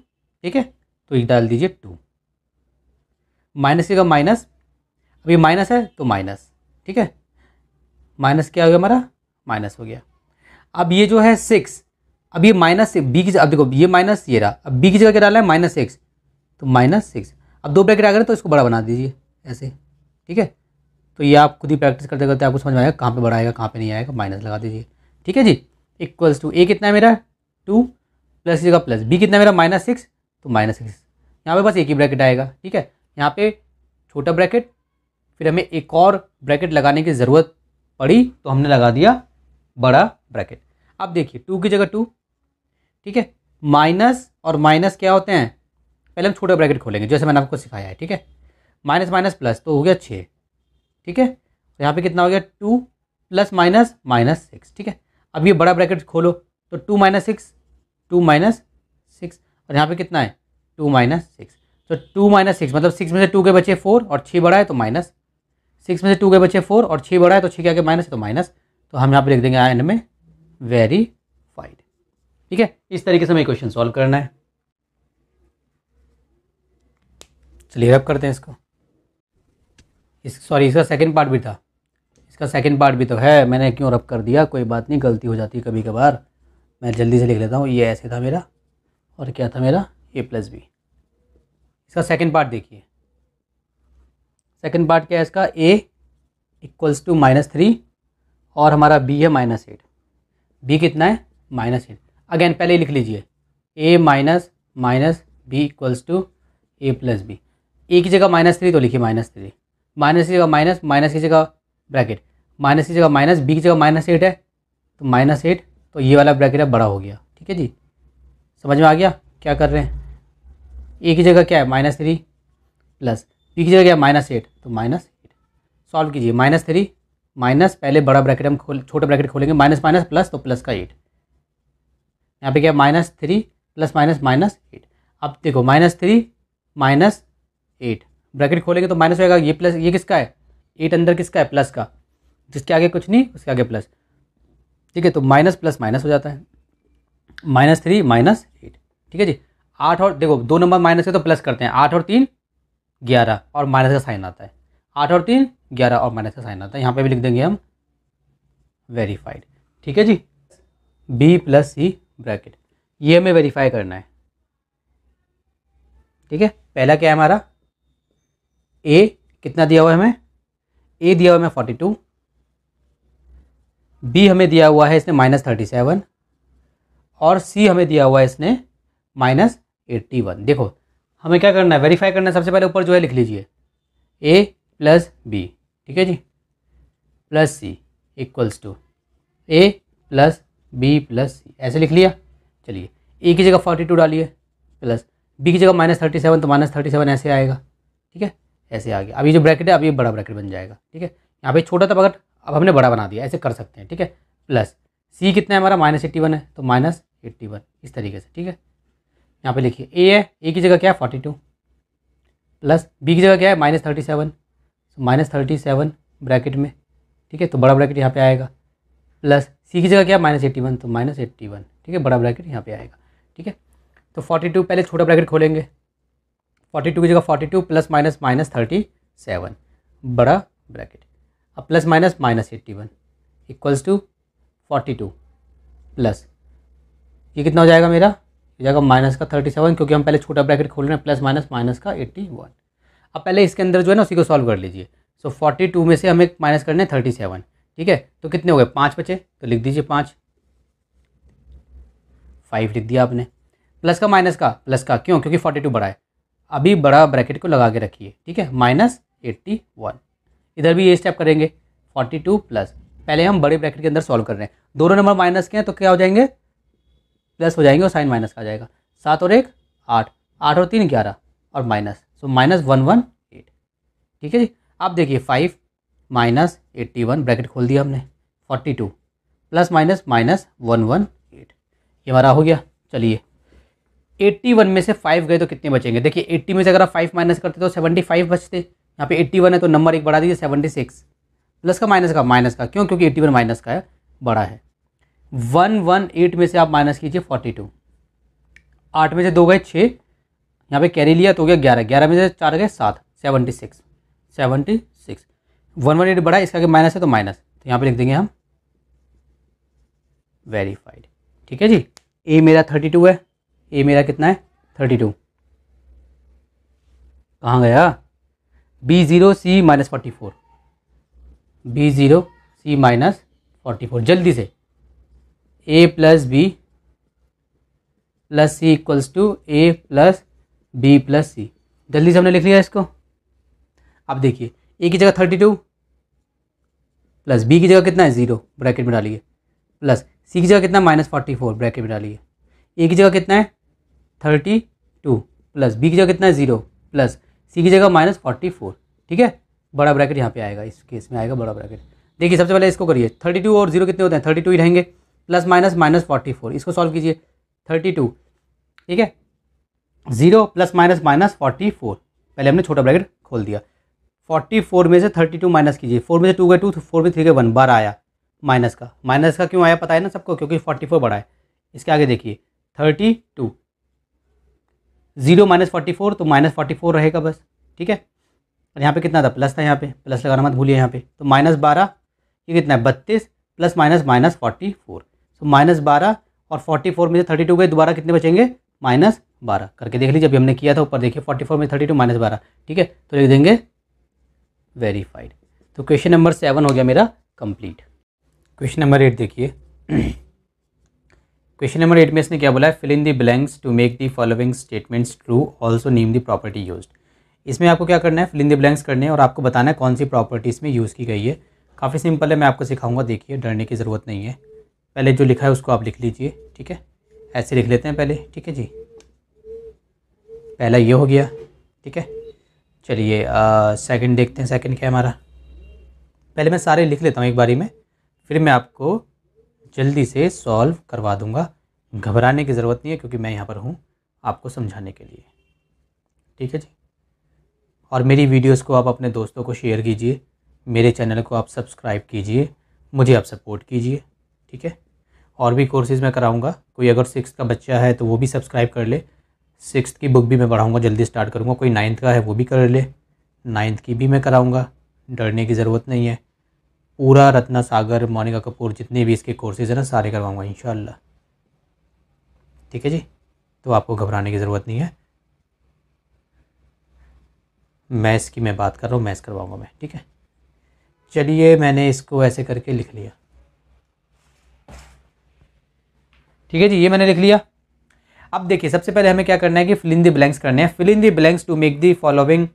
ठीक है तो एक डाल दीजिए टू माइनस का माइनस अभी माइनस है तो माइनस ठीक है माइनस क्या हो गया हमारा माइनस हो गया अब ये जो है सिक्स अब ये माइनस बी की अब देखो ये माइनस ये रहा अब बी की जगह क्या डाला है माइनस सिक्स तो माइनस सिक्स अब दो ब्रैकेट आ गए तो इसको बड़ा बना दीजिए ऐसे ठीक है तो ये आप खुद ही प्रैक्टिस करते करते आपको समझ में आएगा कहाँ बड़ा बढ़ाएगा कहाँ पर नहीं आएगा माइनस लगा दीजिए ठीक है जी इक्वल्स टू ए कितना है मेरा टू प्लस का प्लस बी कितना मेरा माइनस सिक्स तो माइनस सिक्स यहाँ पे बस एक ही ब्रैकेट आएगा ठीक है यहाँ पे छोटा ब्रैकेट फिर हमें एक और ब्रैकेट लगाने की ज़रूरत पड़ी तो हमने लगा दिया बड़ा ब्रैकेट अब देखिए टू की जगह टू ठीक है माइनस और माइनस क्या होते हैं पहले हम छोटा ब्रैकेट खोलेंगे जैसे मैंने आपको सिखाया है ठीक है माइनस माइनस प्लस तो हो गया छः ठीक है तो यहाँ पे कितना हो गया two plus minus minus six ठीक है अब ये बड़ा ब्रैकेट खोलो तो two minus six two minus six और यहाँ पे कितना है टू माइनस सिक्स तो टू माइनस सिक्स मतलब सिक्स में से टू के बचे फोर और छः बड़ा है तो माइनस सिक्स में से टू के बचे फोर और छः बड़ा है तो छः के आगे माइनस तो माइनस तो हम यहाँ पर लिख देंगे एंड में वेरी फाइड ठीक है इस तरीके से हमें क्वेश्चन सॉल्व करना है चलिए रब करते हैं इसको इस सॉरी इसका सेकेंड पार्ट भी था इसका सेकेंड पार्ट भी तो है मैंने क्यों रब कर दिया कोई बात नहीं गलती हो जाती है कभी कभार मैं जल्दी से लिख लेता हूँ ये ऐसे था मेरा और क्या था मेरा ए प्लस बी इसका सेकेंड पार्ट देखिए सेकेंड पार्ट क्या है इसका A equals to minus three और हमारा बी है माइनस एट बी कितना है माइनस एट अगेन पहले लिख लीजिए A minus minus B equals to A plus B A की जगह माइनस थ्री तो लिखिए माइनस थ्री माइनस की जगह माइनस माइनस की जगह ब्रैकेट माइनस की जगह माइनस बी की जगह माइनस एट है तो माइनस एट तो ये वाला ब्रैकेट अब बड़ा हो गया ठीक है जी समझ में आ गया क्या कर रहे हैं ए की जगह क्या है माइनस थ्री प्लस बी की जगह क्या है माइनस एट तो माइनस एट सॉल्व कीजिए माइनस थ्री माइनस पहले बड़ा ब्रैकेट हम खोल छोटा ब्रैकेट खोलेंगे माइनस माइनस प्लस तो प्लस का एट यहाँ पे क्या है minus three plus minus minus eight अब देखो minus three minus eight bracket खोलेंगे तो माइनस होएगा ये प्लस ये किसका है एट अंदर किसका है प्लस का जिसके आगे कुछ नहीं उसके आगे प्लस ठीक है तो माइनस प्लस माइनस हो जाता है माइनस थ्री माइनस एट ठीक है जी आठ और देखो दो नंबर माइनस है तो प्लस करते हैं आठ और तीन ग्यारह और माइनस का साइन आता है आठ और तीन ग्यारह और माइनस का साइन आता है यहाँ पे भी लिख देंगे हम वेरीफाइड ठीक है जी बी प्लस सी ब्रैकेट ये हमें वेरीफाई करना है ठीक है पहला क्या है हमारा ए कितना दिया हुआ है हमें ए दिया हुआ है हमें फोर्टी टू बी हमें दिया हुआ है इसने माइनस थर्टी सेवन और सी हमें दिया हुआ है इसने माइनस एट्टी वन देखो हमें क्या करना है वेरीफाई करना है सबसे पहले ऊपर जो है लिख लीजिए ए प्लस बी ठीक है जी plus C equals to A plus B plus C ऐसे लिख लिया चलिए ए की जगह फोर्टी टू डालिए प्लस बी की जगह माइनस थर्टी सेवन तो माइनस थर्टी सेवन ऐसे आएगा ठीक है ऐसे आ गया अब ये जो ब्रैकेट है अब ये बड़ा ब्रैकेट बन जाएगा ठीक है यहाँ पे छोटा था बगट अब हमने बड़ा बना दिया ऐसे कर सकते हैं ठीक है प्लस सी कितना है हमारा माइनस एट्टी वन है तो माइनस एट्टी वन इस तरीके से ठीक है यहाँ पे लिखिए ए है ए की जगह क्या है फोर्टी टू प्लस बी की जगह क्या है minus thirty seven minus thirty seven bracket में ठीक है तो बड़ा ब्रैकेट यहाँ पे आएगा प्लस सी की जगह क्या है माइनस एट्टी वन तो माइनस एट्टी वन ठीक है बड़ा ब्रैकेट यहाँ पे आएगा ठीक है तो फोर्टी टू पहले छोटा ब्रैकेट खोलेंगे फोर्टी टू की जगह forty two plus minus minus thirty seven बड़ा ब्रैकेट अब plus minus minus eighty one equals to forty two plus ये कितना हो जाएगा मेरा जाएगा माइनस का थर्टी सेवन क्योंकि हम पहले छोटा ब्रैकेट खोल रहे हैं प्लस माइनस माइनस का एट्टी वन अब पहले इसके अंदर जो है ना उसी को सॉल्व कर लीजिए सो फोर्टी टू में से हमें माइनस करना है थर्टी सेवन ठीक है तो कितने हो गए पाँच बचे तो लिख दीजिए पाँच फाइव लिख दिया आपने प्लस का माइनस का प्लस का क्यों क्योंकि फोर्टी टू बड़ा है अभी बड़ा ब्रैकेट को लगा के रखिए ठीक है माइनस एट्टी वन इधर भी ये स्टेप करेंगे फोर्टी टू प्लस पहले हम बड़े ब्रैकेट के अंदर सॉल्व कर रहे हैं दोनों नंबर माइनस के हैं तो क्या हो जाएंगे प्लस हो जाएंगे और साइन माइनस का जाएगा सात और एक आठ आठ और तीन ग्यारह और minus so minus one one eight ठीक है जी आप देखिए five minus eighty one bracket खोल दिया हमने forty two plus minus minus one one eight ये हमारा हो गया चलिए एट्टी वन में से फाइव गए तो कितने बचेंगे देखिए एट्टी में से अगर आप फाइव माइनस करते तो सेवेंटी फाइव बचते यहाँ पे एट्टी वन है तो नंबर एक बढ़ा दीजिए सेवेंटी सिक्स प्लस का माइनस का माइनस का क्यों क्योंकि एट्टी वन माइनस का है बड़ा है वन वन एट में से आप माइनस कीजिए फोर्टी टू आठ में से दो गए छः यहाँ पे कैरी लिया तो हो गया ग्यारह ग्यारह में से चार गए सात seventy six seventy six one one eight बढ़ा इसका के माइनस है तो माइनस तो यहाँ पे लिख देंगे हम वेरीफाइड ठीक है जी ए मेरा थर्टी टू है ए मेरा कितना है थर्टी टू कहाँ गया B zero C minus forty four B zero C minus forty four जल्दी से A plus B plus C equals to A plus B plus C जल्दी से हमने लिख लिया इसको आप देखिए ए की जगह थर्टी टू प्लस बी की जगह कितना है ज़ीरो ब्रैकेट में डालिए प्लस सी की जगह कितना है माइनस फोर्टी फोर ब्रैकेट में डालिए ए की जगह कितना है थर्टी टू प्लस बी की जगह कितना है ज़ीरो प्लस सी की जगह माइनस फोर्टी फोर ठीक है बड़ा ब्रैकेट यहाँ पे आएगा इस केस में आएगा बड़ा ब्रैकेट देखिए सबसे पहले इसको करिए थर्टी टू और जीरो कितने होते हैं थर्टी टू ही रहेंगे plus minus minus forty four इसको सॉल्व कीजिए थर्टी टू ठीक है zero plus minus minus forty four पहले हमने छोटा ब्रैकेट खोल दिया फोर्टी फोर में से थर्टी टू माइनस कीजिए फोर में से टू गए टू तो फोर में थ्री गए वन बार आया माइनस का माइनस का क्यों आया पता है ना सबको क्योंकि फोर्टी फोर बड़ा है इसके आगे देखिए thirty two zero minus forty four तो माइनस फोर्टी फोर रहेगा बस ठीक है और यहाँ पे कितना था प्लस था यहाँ पे प्लस लगाना मत भूलिए यहाँ पे तो माइनस बारह ये कितना है बत्तीस plus minus minus forty four so minus बारह और फोर्टी फोर में से थर्टी टू गए दोबारा कितने बचेंगे माइनस बारह करके देख लीजिए अभी हमने किया था ऊपर देखिए फोर्टी फोर में थर्टी टू माइनस बारह ठीक है तो लिख देंगे वेरीफाइड तो क्वेश्चन नंबर सेवन हो गया मेरा कंप्लीट क्वेश्चन नंबर एट देखिए क्वेश्चन नंबर एट में इसने क्या बोला है fill in the blanks to make the following statements true also name the property use इसमें आपको क्या करना है फिल इन दी ब्लैंक्स करने हैं और आपको बताना है कौन सी प्रॉपर्टी इसमें यूज़ की गई है काफ़ी सिंपल है मैं आपको सिखाऊंगा देखिए डरने की ज़रूरत नहीं है पहले जो लिखा है उसको आप लिख लीजिए ठीक है ऐसे लिख लेते हैं पहले ठीक है जी पहला ये हो गया ठीक है चलिए सेकंड देखते हैं सेकंड क्या है हमारा पहले मैं सारे लिख लेता हूँ एक बारी में फिर मैं आपको जल्दी से सॉल्व करवा दूँगा घबराने की ज़रूरत नहीं है क्योंकि मैं यहाँ पर हूँ आपको समझाने के लिए ठीक है जी और मेरी वीडियोस को आप अपने दोस्तों को शेयर कीजिए मेरे चैनल को आप सब्सक्राइब कीजिए मुझे आप सपोर्ट कीजिए ठीक है और भी कोर्सेज़ मैं कराऊँगा कोई अगर सिक्स का बच्चा है तो वो भी सब्सक्राइब कर ले सिक्स की बुक भी मैं पढ़ाऊँगा जल्दी स्टार्ट करूँगा कोई नाइन्थ का है वो भी कर ले नाइन्थ की भी मैं कराऊँगा डरने की ज़रूरत नहीं है पूरा रत्ना सागर मोनिका कपूर जितने भी इसके कोर्सेज़ हैं ना सारे करवाऊँगा इन ठीक है जी तो आपको घबराने की ज़रूरत नहीं है मैथ्स की मैं बात कर रहा हूँ मैथ्स करवाऊँगा मैं ठीक है चलिए मैंने इसको ऐसे करके लिख लिया ठीक है जी ये मैंने लिख लिया अब देखिए सबसे पहले हमें क्या करना है कि फिल इन दी ब्लैंक्स करने हैं fill in the blanks to make the following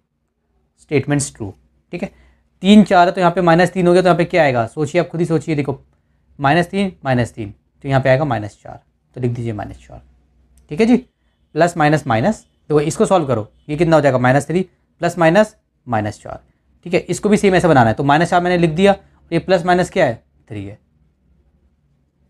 statements true ठीक है तीन चार है तो यहाँ पे माइनस तीन हो गया तो यहाँ पे क्या आएगा सोचिए आप खुद ही सोचिए देखो माइनस तीन माइनस तीन तो यहाँ पे आएगा माइनस चार तो लिख दीजिए माइनस चार ठीक है जी प्लस माइनस माइनस तो इसको सॉल्व करो ये कितना हो जाएगा minus three plus minus minus चार ठीक है इसको भी सेम ऐसा बनाना है तो माइनस चार मैंने लिख दिया और ये प्लस माइनस क्या है थ्री है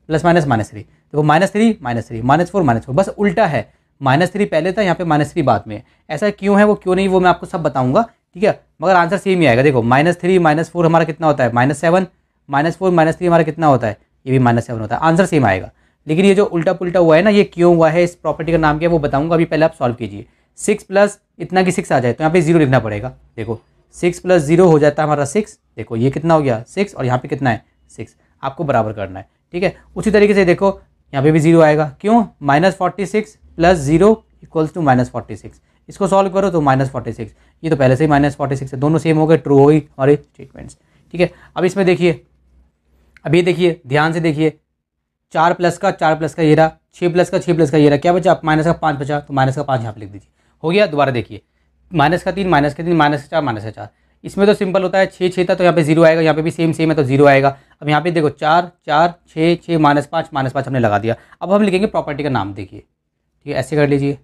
प्लस माइनस माइनस थ्री देखो तो minus three minus three minus four minus four बस उल्टा है माइनस थ्री पहले था यहाँ पे माइनस थ्री बाद में ऐसा क्यों है वो क्यों नहीं वो मैं आपको सब बताऊंगा ठीक है मगर आंसर सेम ही आएगा देखो माइनस थ्री माइनस फोर हमारा कितना होता है minus seven minus four minus three हमारा कितना होता है ये भी माइनस सेवन होता है आंसर सेम आएगा लेकिन ये जो उल्टा पुल्टा हुआ है ना ये क्यों हुआ है इस प्रॉपर्टी का नाम क्या है वो बताऊंगा अभी पहले आप सॉल्व कीजिए सिक्स प्लस इतना की सिक्स आ जाए तो यहाँ पे जीरो लिखना पड़ेगा देखो सिक्स प्लस जीरो हो जाता है हमारा सिक्स देखो ये कितना हो गया सिक्स और यहाँ पे कितना है सिक्स आपको बराबर करना है ठीक है उसी तरीके से देखो यहाँ पे भी जीरो आएगा क्यों minus forty six plus zero equals to minus forty six इसको सॉल्व करो तो माइनस फोर्टी सिक्स ये तो पहले से ही माइनस फोर्टी सिक्स है दोनों सेम हो गए ट्रू हो गई हमारी स्टेटमेंट्स ठीक है अब इसमें देखिए अब ये देखिए ध्यान से देखिए चार प्लस का चार प्लस का ये रहा छः प्लस का छः प्लस का ये रहा क्या बचा आप माइनस का पाँच बचा तो माइनस का पाँच यहाँ पर लिख दीजिए हो गया दोबारा देखिए माइनस का तीन माइनस का तीन माइनस का चार माइनस का चार इसमें तो सिंपल होता है छः छः था तो यहाँ पे जीरो आएगा यहाँ पे भी सेम सेम है तो जीरो आएगा अब यहाँ पे देखो चार चार छः छः माइनस पाँच माइनस पाँच हमने लगा दिया अब हम लिखेंगे प्रॉपर्टी का नाम देखिए ठीक है ऐसे कर लीजिए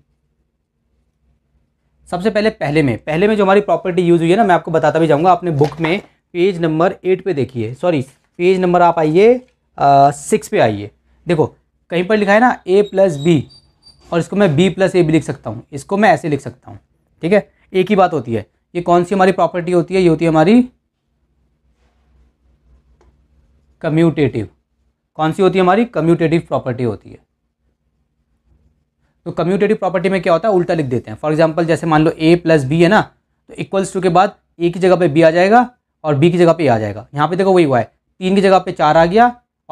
सबसे पहले पहले में पहले में जो हमारी प्रॉपर्टी यूज़ हुई है ना मैं आपको बताता भी जाऊँगा अपने बुक में पेज नंबर एट पर देखिए सॉरी पेज नंबर आप आइए सिक्स पे आइए देखो कहीं पर लिखा है ना ए प्लस बी और इसको मैं बी प्लस ए भी लिख सकता हूँ इसको मैं ऐसे लिख सकता हूँ ठीक है एक ही बात होती है ये कौन सी हमारी प्रॉपर्टी होती है ये होती है हमारी कम्यूटेटिव कौन सी होती है हमारी कम्यूटेटिव प्रॉपर्टी होती है तो कम्यूटेटिव प्रॉपर्टी में क्या होता है उल्टा लिख देते हैं फॉर एग्जाम्पल जैसे मान लो ए प्लस बी है ना तो इक्वल्स टू के बाद ए की जगह पे बी आ जाएगा और बी की जगह पे ए आ जाएगा यहाँ पे देखो वही हुआ है तीन की जगह पे चार आ गया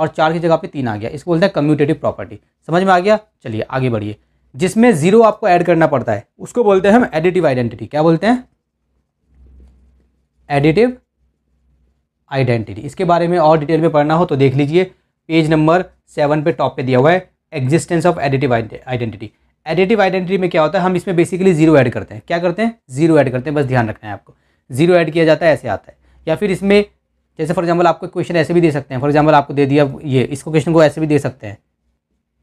और चार की जगह पे तीन आ गया इसको बोलते हैं कम्यूटेटिव प्रॉपर्टी समझ में आ गया चलिए आगे बढ़िए जिसमें ज़ीरो आपको ऐड करना पड़ता है उसको बोलते हैं हम एडिटिव आइडेंटिटी क्या बोलते हैं एडिटिव आइडेंटिटी इसके बारे में और डिटेल में पढ़ना हो तो देख लीजिए पेज नंबर सेवन पे टॉप पे दिया हुआ है existence of additive identity additive identity में क्या होता है हम इसमें बेसिकली जीरो ऐड करते हैं क्या करते हैं जीरो ऐड करते हैं बस ध्यान रखना है आपको जीरो ऐड किया जाता है ऐसे आता है या फिर इसमें जैसे फॉर एग्जाम्पल आपको क्वेश्चन ऐसे भी दे सकते हैं फॉर एग्जाम्पल आपको दे दिया ये इसको क्वेश्चन को ऐसे भी दे सकते हैं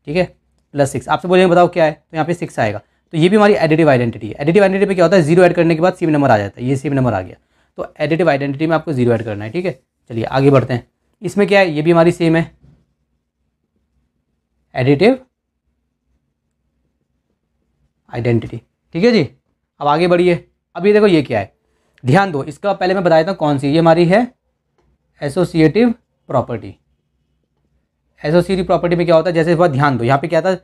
ठीक है प्लस सिक्स आपसे बोलेंगे बताओ क्या है तो यहाँ पे सिक्स आएगा तो ये भी हमारी एडिटिव आइडेंटिटी है एडिटिव आइडेंटिटी पे क्या होता है जीरो ऐड करने के बाद सेम नंबर आ जाता है ये सेम नंबर आ गया तो एडिटिव आइडेंटिटी में आपको जीरो ऐड करना है ठीक है चलिए आगे बढ़ते हैं इसमें क्या है ये भी हमारी सेम है एडिटिव आइडेंटिटी ठीक है जी अब आगे बढ़िए अब ये देखो ये क्या है ध्यान दो इसका पहले मैं बता देता हूँ कौन सी ये हमारी है एसोसिएटिव प्रॉपर्टी एसोसिएटिव प्रॉपर्टी में क्या होता है जैसे इस बार ध्यान दो यहाँ पे क्या था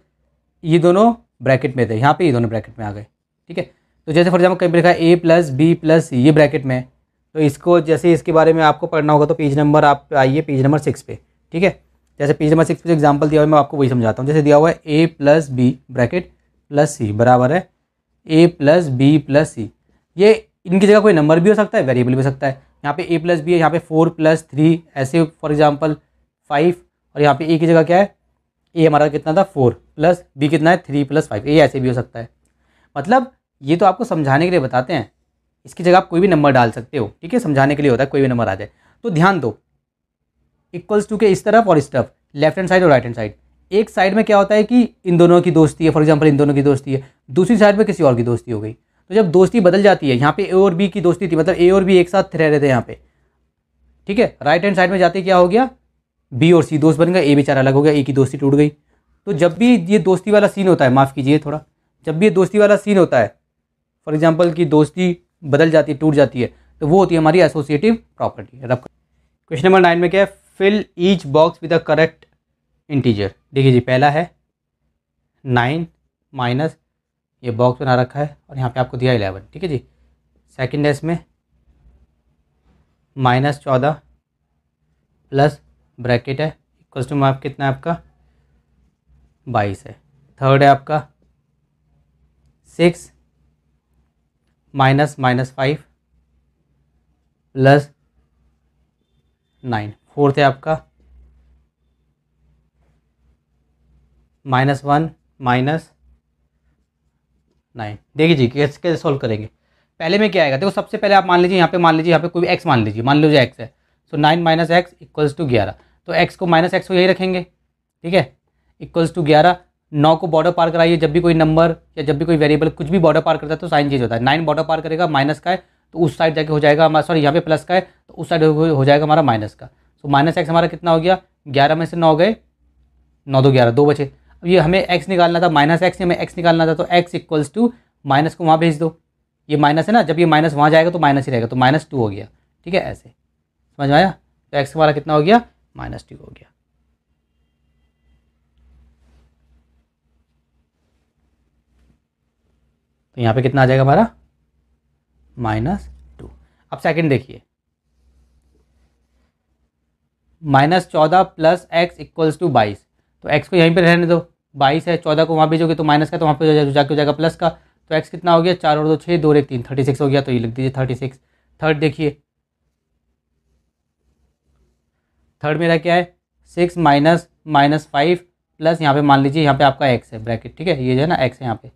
ये दोनों ब्रैकेट में थे यहाँ पे ये दोनों ब्रैकेट में आ गए ठीक है तो जैसे फॉर एग्जाम्पल कहीं पर लिखा है ए प्लस बी प्लस ये ब्रैकेट में तो इसको जैसे इसके बारे में आपको पढ़ना होगा तो पेज नंबर आप आइए पेज नंबर सिक्स पे ठीक है जैसे पेज नंबर सिक्स पे जो एग्जाम्पल दिया हुआ है मैं आपको वही समझाता हूँ जैसे दिया हुआ है A plus B bracket plus C बराबर है A plus B plus C ये इनकी जगह कोई नंबर भी हो सकता है वेरिएबल भी हो सकता है यहाँ पे ए प्लस बी है यहाँ पे फोर प्लस थ्री ऐसे फॉर एग्जाम्पल फाइव और यहाँ पे ए की जगह क्या है ए हमारा कितना था फोर प्लस बी कितना है थ्री प्लस फाइव ए ऐसे भी हो सकता है मतलब ये तो आपको समझाने के लिए बताते हैं इसकी जगह आप कोई भी नंबर डाल सकते हो ठीक है समझाने के लिए होता है कोई भी नंबर आ जाए तो ध्यान दो इक्वल्स टू के इस तरफ और इस तरफ लेफ्ट हैंड साइड और राइट हैंड साइड एक साइड में क्या होता है कि इन दोनों की दोस्ती है फॉर एग्जाम्पल इन दोनों की दोस्ती है दूसरी साइड में किसी और की दोस्ती हो गई तो जब दोस्ती बदल जाती है यहाँ पे ए और बी की दोस्ती थी मतलब ए और बी एक साथ रह रहे थे यहाँ पे ठीक है राइट हैंड साइड में जाते क्या हो गया बी और सी दोस्त बन गया ए बेचारा अलग हो गया ए की दोस्ती टूट गई तो जब भी ये दोस्ती वाला सीन होता है माफ़ कीजिए थोड़ा जब भी ये दोस्ती वाला सीन होता है फॉर एग्जाम्पल की दोस्ती बदल जाती है टूट जाती है तो वो होती है हमारी एसोसिएटिव प्रॉपर्टी रब क्वेश्चन नंबर नाइन में क्या है fill each box with the correct integer देखिए जी पहला है नाइन माइनस ये बॉक्स बना रखा है और यहाँ पे आपको दिया इलेवन ठीक है जी सेकंड है इसमें माइनस चौदह प्लस ब्रैकेट है इक्वल टू कितना है आपका बाईस है थर्ड है आपका six minus minus five plus nine fourth है आपका माइनस वन माइनस नाइन देखिए जी कैसे कैसे सॉल्व करेंगे पहले में क्या आएगा देखो सबसे पहले आप मान लीजिए यहाँ पे मान लीजिए यहाँ पे कोई भी एक्स मान लीजिए मान लीजिए एक्स है so nine minus X equals to ग्यारह तो एक्स को माइनस एक्स को यही रखेंगे ठीक है इक्वल्स टू ग्यारह नौ को बॉर्डर पार कराइए जब भी कोई नंबर या जब भी कोई वेरिएबल कुछ भी बॉर्डर पार करता है तो साइन चेंज होता है नाइन बॉर्डर पार करेगा माइनस का है तो उस साइड जाके हो जाएगा हमारा सॉरी यहाँ पे प्लस का है तो उस साइड हो जाएगा हमारा माइनस का सो माइनस एक्स हमारा कितना हो गया ग्यारह में से नौ गए नौ दो ग्यारह दो बचे अब ये हमें एक्स निकालना था माइनस एक्स हमें एक्स निकालना था तो एक्स इक्वल्स टू माइनस को वहाँ भेज दो ये माइनस है ना जब ये माइनस वहाँ जाएगा तो माइनस ही रहेगा तो माइनस टू हो गया ठीक है ऐसे समझ में आया तो एक्स हमारा कितना हो गया माइनस टू हो गया तो यहाँ पे कितना आ जाएगा हमारा माइनस टू अब सेकंड देखिए माइनस चौदह प्लस एक्स इक्वल्स टू बाईस तो एक्स को यहीं पे रहने दो बाईस है चौदह को वहाँ भेजोगे तो माइनस का तो वहाँ पे जाके हो जाएगा प्लस का तो एक्स कितना हो गया चार और दो छः दो एक तीन थर्टी सिक्स हो गया तो ये लिख दीजिए थर्टी सिक्स थर्ड देखिए थर्ड मेरा क्या है six minus minus five plus यहाँ पे मान लीजिए यहाँ पे आपका एक्स है ब्रैकेट ठीक है ये जो है ना एक्स है यहाँ पे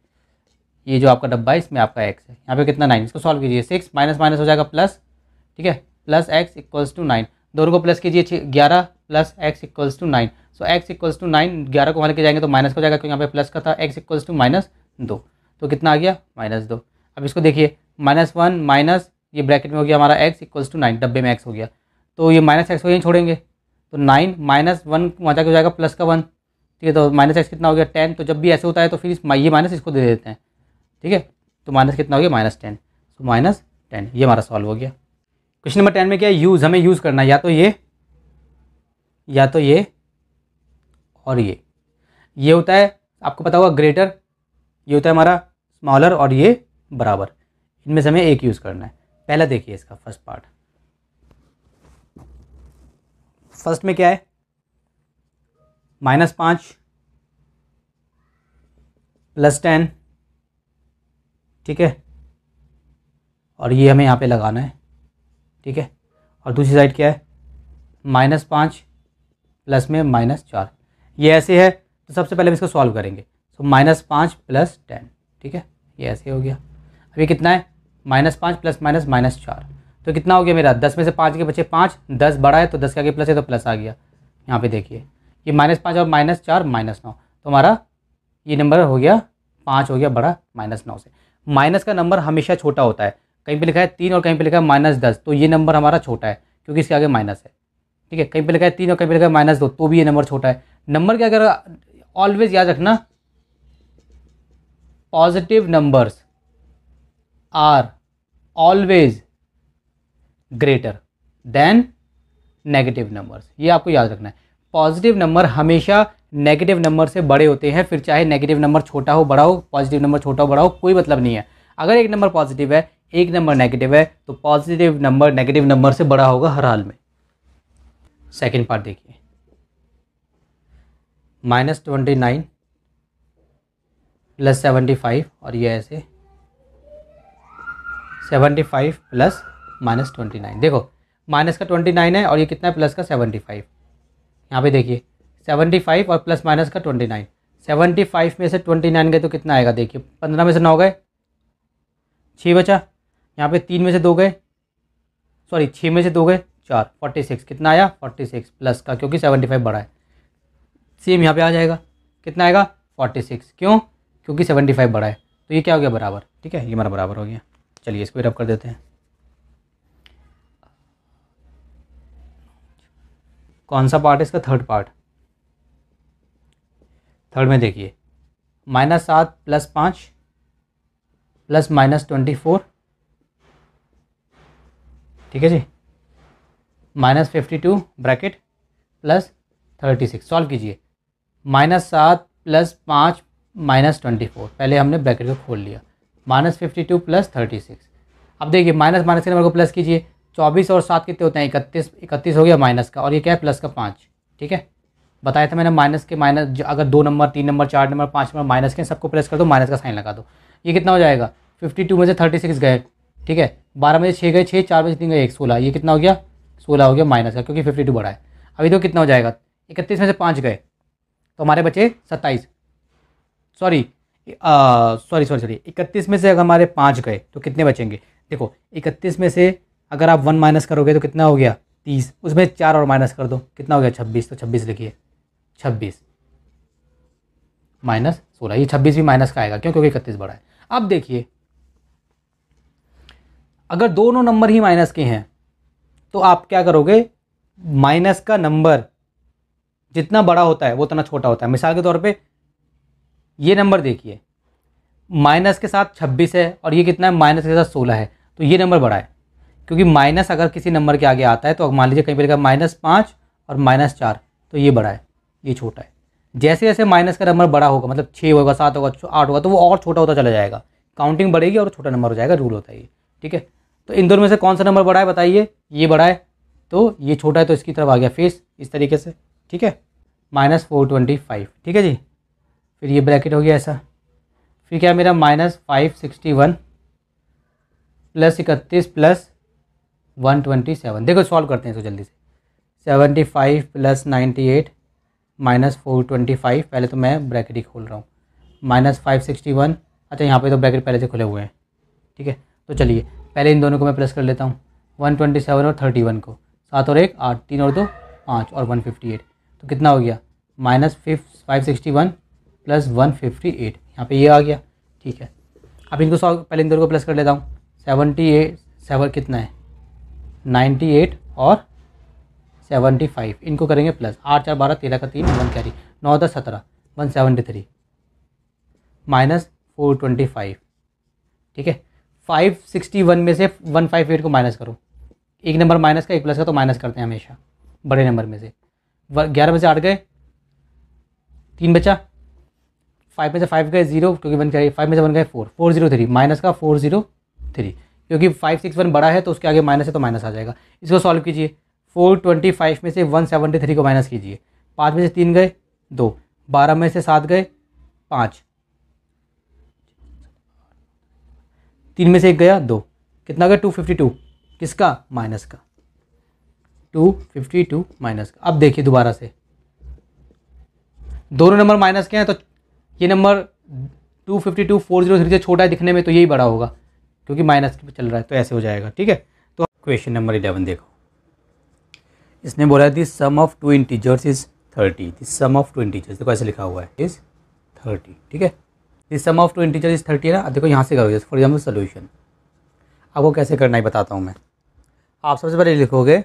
ये जो आपका डब्बा है इसमें आपका एक्स है यहाँ पे कितना नाइन इसको सॉल्व कीजिए सिक्स माइनस माइनस हो जाएगा प्लस ठीक है plus X equals to nine दोनों को प्लस कीजिए ग्यारह plus X equals to nine so X equals to nine ग्यारह को वहाँ लेके जाएंगे तो माइनस का हो जाएगा क्योंकि यहाँ पे प्लस का था एक्स इक्वल्स टू माइनस दो तो कितना आ गया माइनस दो अब इसको देखिए माइनस वन माइनस ये ब्रैकेट में हो गया हमारा एक्स इक्वल्स टू नाइन डब्बे में एक्स हो गया तो ये माइनस एक्स को यहीं छोड़ेंगे तो नाइन माइनस वन वहाँ जाकर हो जाएगा प्लस का वन ठीक है तो माइनस एक्स कितना हो गया टेन तो जब भी ऐसे होता है तो फिर ये माइनस इसको दे देते हैं ठीक है तो माइनस कितना हो गया minus ten so minus ten ये हमारा सॉल्व हो गया क्वेश्चन नंबर टेन में क्या है यूज़ हमें यूज़ करना है या तो ये या तो ये और ये ये होता है आपको पता होगा ग्रेटर ये होता है हमारा स्मॉलर और ये बराबर इनमें से हमें एक यूज़ करना है पहला देखिए इसका फर्स्ट पार्ट फर्स्ट में क्या है माइनस पाँच प्लस टेन ठीक है और ये हमें यहाँ पे लगाना है ठीक है और दूसरी साइड क्या है माइनस पाँच प्लस में माइनस चार ये ऐसे है तो सबसे पहले हम इसको सॉल्व करेंगे सो माइनस पाँच प्लस टेन ठीक है ये ऐसे हो गया अभी कितना है माइनस पाँच प्लस माइनस माइनस चार तो कितना हो गया मेरा दस में से पाँच के बचे पाँच दस बड़ा है तो दस के आगे प्लस है तो प्लस आ गया यहाँ पे देखिए ये माइनस पाँच और माइनस चार माइनस नौ तो हमारा ये नंबर हो गया पाँच हो गया बड़ा माइनस नौ से माइनस का नंबर हमेशा छोटा होता है कहीं पे लिखा है तीन और कहीं पे लिखा है माइनस दस तो ये नंबर हमारा छोटा है क्योंकि इसके आगे माइनस है ठीक है कहीं पे लिखा है तीन और कहीं पे लिखा है माइनस दो तो भी ये नंबर छोटा है नंबर क्या अगर ऑलवेज याद रखना positive numbers are always greater than negative numbers ये आपको याद रखना है पॉजिटिव नंबर हमेशा नेगेटिव नंबर से बड़े होते हैं फिर चाहे नेगेटिव नंबर छोटा हो बड़ा हो पॉजिटिव नंबर छोटा हो बड़ा हो कोई मतलब नहीं है अगर एक नंबर पॉजिटिव है एक नंबर नेगेटिव है तो पॉजिटिव नंबर नेगेटिव नंबर से बड़ा होगा हर हाल में सेकेंड पार्ट देखिए minus twenty nine plus seventy five और ये ऐसे seventy five plus minus twenty nine देखो माइनस का ट्वेंटी नाइन है और ये कितना है प्लस का सेवेंटी फाइव यहाँ पे देखिए सेवेंटी फाइव और प्लस माइनस का ट्वेंटी नाइन सेवेंटी फाइव में से ट्वेंटी नाइन गए तो कितना आएगा देखिए पंद्रह में से नौ गए छः बचा यहाँ पे तीन में से दो गए सॉरी छः में से दो गए चार फोर्टी सिक्स कितना आया फोर्टी सिक्स प्लस का क्योंकि सेवेंटी फाइव बड़ा है सेम यहाँ पे आ जाएगा कितना आएगा फोर्टी सिक्स क्यों क्योंकि सेवेंटी फाइव बड़ा है तो ये क्या हो गया बराबर ठीक है ये हमारा बराबर हो गया चलिए इसको भी रब कर देते हैं कौन सा पार्ट है इसका थर्ड पार्ट थर्ड में देखिए माइनस सात प्लस पाँच प्लस माइनस ट्वेंटी फोर ठीक है जी minus fifty two bracket plus thirty six solve कीजिए माइनस सात प्लस पाँच माइनस ट्वेंटी फोर पहले हमने ब्रैकेट को खोल लिया minus fifty two plus thirty six अब देखिए माइनस माइनस के नंबर को प्लस कीजिए चौबीस और सात कितने होते हैं इकतीस इकतीस हो गया माइनस का और ये क्या है प्लस का पाँच ठीक है बताया था मैंने माइनस के माइनस अगर दो नंबर तीन नंबर चार नंबर पाँच नंबर माइनस के सबको प्लस कर दो माइनस का साइन लगा दो ये कितना हो जाएगा फिफ्टी टू में से थर्टी सिक्स गए ठीक है बारह में से छः गए छः चार में से तीन गए एक सोलह ये कितना हो गया सोलह हो गया माइनस का क्योंकि फिफ्टी टू बढ़ा है अभी तो कितना हो जाएगा इकतीस में से पाँच गए तो हमारे बचे सत्ताईस सॉरी सॉरी सॉरी सॉरी इकतीस में से अगर हमारे पाँच गए तो कितने बचेंगे देखो इकतीस में से अगर आप वन माइनस करोगे तो कितना हो गया तीस उसमें चार और माइनस कर दो कितना हो गया छब्बीस तो छब्बीस लिखिए छब्बीस माइनस सोलह ये छब्बीस भी माइनस का आएगा क्यों क्योंकि इकतीस बड़ा है अब देखिए अगर दोनों नंबर ही माइनस के हैं तो आप क्या करोगे माइनस का नंबर जितना बड़ा होता है वो उतना छोटा होता है मिसाल के तौर पे ये नंबर देखिए माइनस के साथ छब्बीस है और ये कितना है माइनस के साथ सोलह है तो ये नंबर बड़ा है क्योंकि माइनस अगर किसी नंबर के आगे आता है तो मान लीजिए कहीं पर लिखा माइनस पाँच और माइनस चार तो ये बड़ा है ये छोटा है जैसे जैसे माइनस का नंबर बड़ा होगा मतलब छः होगा सात होगा आठ होगा तो वो और छोटा होता चला जाएगा काउंटिंग बढ़ेगी और छोटा नंबर हो जाएगा रूल होता है ये ठीक है तो इन दोनों में से कौन सा नंबर बड़ा है बताइए ये बड़ा है तो ये छोटा है तो इसकी तरफ आ गया फेस इस तरीके से ठीक है माइनस फोर ट्वेंटी फाइव ठीक है जी फिर ये ब्रैकेट हो गया ऐसा फिर क्या मेरा minus five sixty one plus इकतीस प्लस वन ट्वेंटी सेवन देखो सॉल्व करते हैं इसको जल्दी से seventy five plus ninety eight minus four twenty five पहले तो मैं ब्रैकेट ही खोल रहा हूँ माइनस फाइव सिक्सटी वन अच्छा यहाँ पे तो ब्रैकेट पहले से खुले हुए हैं ठीक है तो चलिए पहले इन दोनों को मैं प्लस कर लेता हूँ वन ट्वेंटी सेवन और थर्टी वन को सात और एक आठ तीन और दो पाँच और वन फिफ्टी एट तो कितना हो गया minus fifth five sixty one plus one fifty eight यहाँ पर ये आ गया ठीक है अब इनको सौ पहले इन दोनों को प्लस कर लेता हूँ सेवनटी एट सेवन कितना है नाइन्टी एट और सेवेंटी फाइव इनको करेंगे प्लस आठ चार बारह तेरह का तीन वन कैरी नौ दस सत्रह one seventy three minus four twenty five ठीक है फाइव सिक्सटी वन में से वन फाइव एट को माइनस करो एक नंबर माइनस का एक प्लस का तो माइनस करते हैं हमेशा बड़े नंबर में से ग्यारह में से आठ गए तीन बचा फाइव में से फाइव गए जीरो क्योंकि वन कैरी फाइव में से वन गए four four zero three minus का फोर जीरो थ्री क्योंकि फाइव सिक्स वन बड़ा है तो उसके आगे माइनस है तो माइनस आ जाएगा इसको सॉल्व कीजिए फोर ट्वेंटी फाइव में से वन सेवेंटी थ्री को माइनस कीजिए पाँच में से तीन गए दो बारह में से सात गए पाँच तीन में से एक गया दो कितना गया टू फिफ्टी टू किसका माइनस का टू फिफ्टी टू माइनस का अब देखिए दोबारा से दोनों नंबर माइनस के हैं तो ये number two fifty two four zero three से छोटा है दिखने में तो यही बड़ा होगा क्योंकि माइनस चल रहा है तो ऐसे हो जाएगा ठीक है तो क्वेश्चन नंबर इलेवन देखो इसने बोला है sum of two integers is thirty the sum of two integers देखो ऐसे लिखा हुआ है इज थर्टी ठीक है the sum of two integers is thirty है ना देखो यहाँ से करोगे फॉर एग्जाम्पल सोल्यूशन आपको कैसे करना है बताता हूँ मैं आप सबसे पहले लिखोगे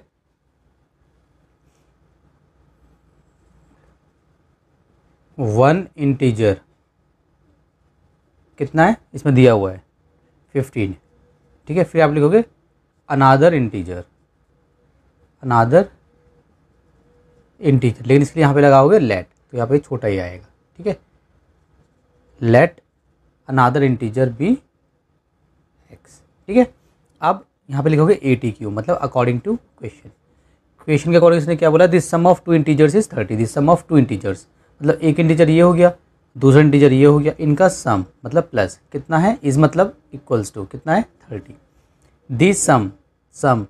वन इंटीजर कितना है इसमें दिया हुआ है फिफ्टीन ठीक है फिर आप लिखोगे अनादर इंटीजर अनादर इंटीजर लेकिन इसलिए यहाँ पे लगाओगे लेट तो यहाँ पे छोटा ही आएगा ठीक है let another integer be x ठीक है अब यहाँ पे लिखोगे ए टी क्यू मतलब अकॉर्डिंग टू क्वेश्चन क्वेश्चन के अकॉर्डिंग इसने क्या बोला this sum of two integers is thirty this sum of two integers मतलब एक इंटीजर ये हो गया दूसरा इंटीजर ये हो गया इनका सम मतलब प्लस कितना है इज मतलब इक्वल्स टू कितना है thirty this sum sum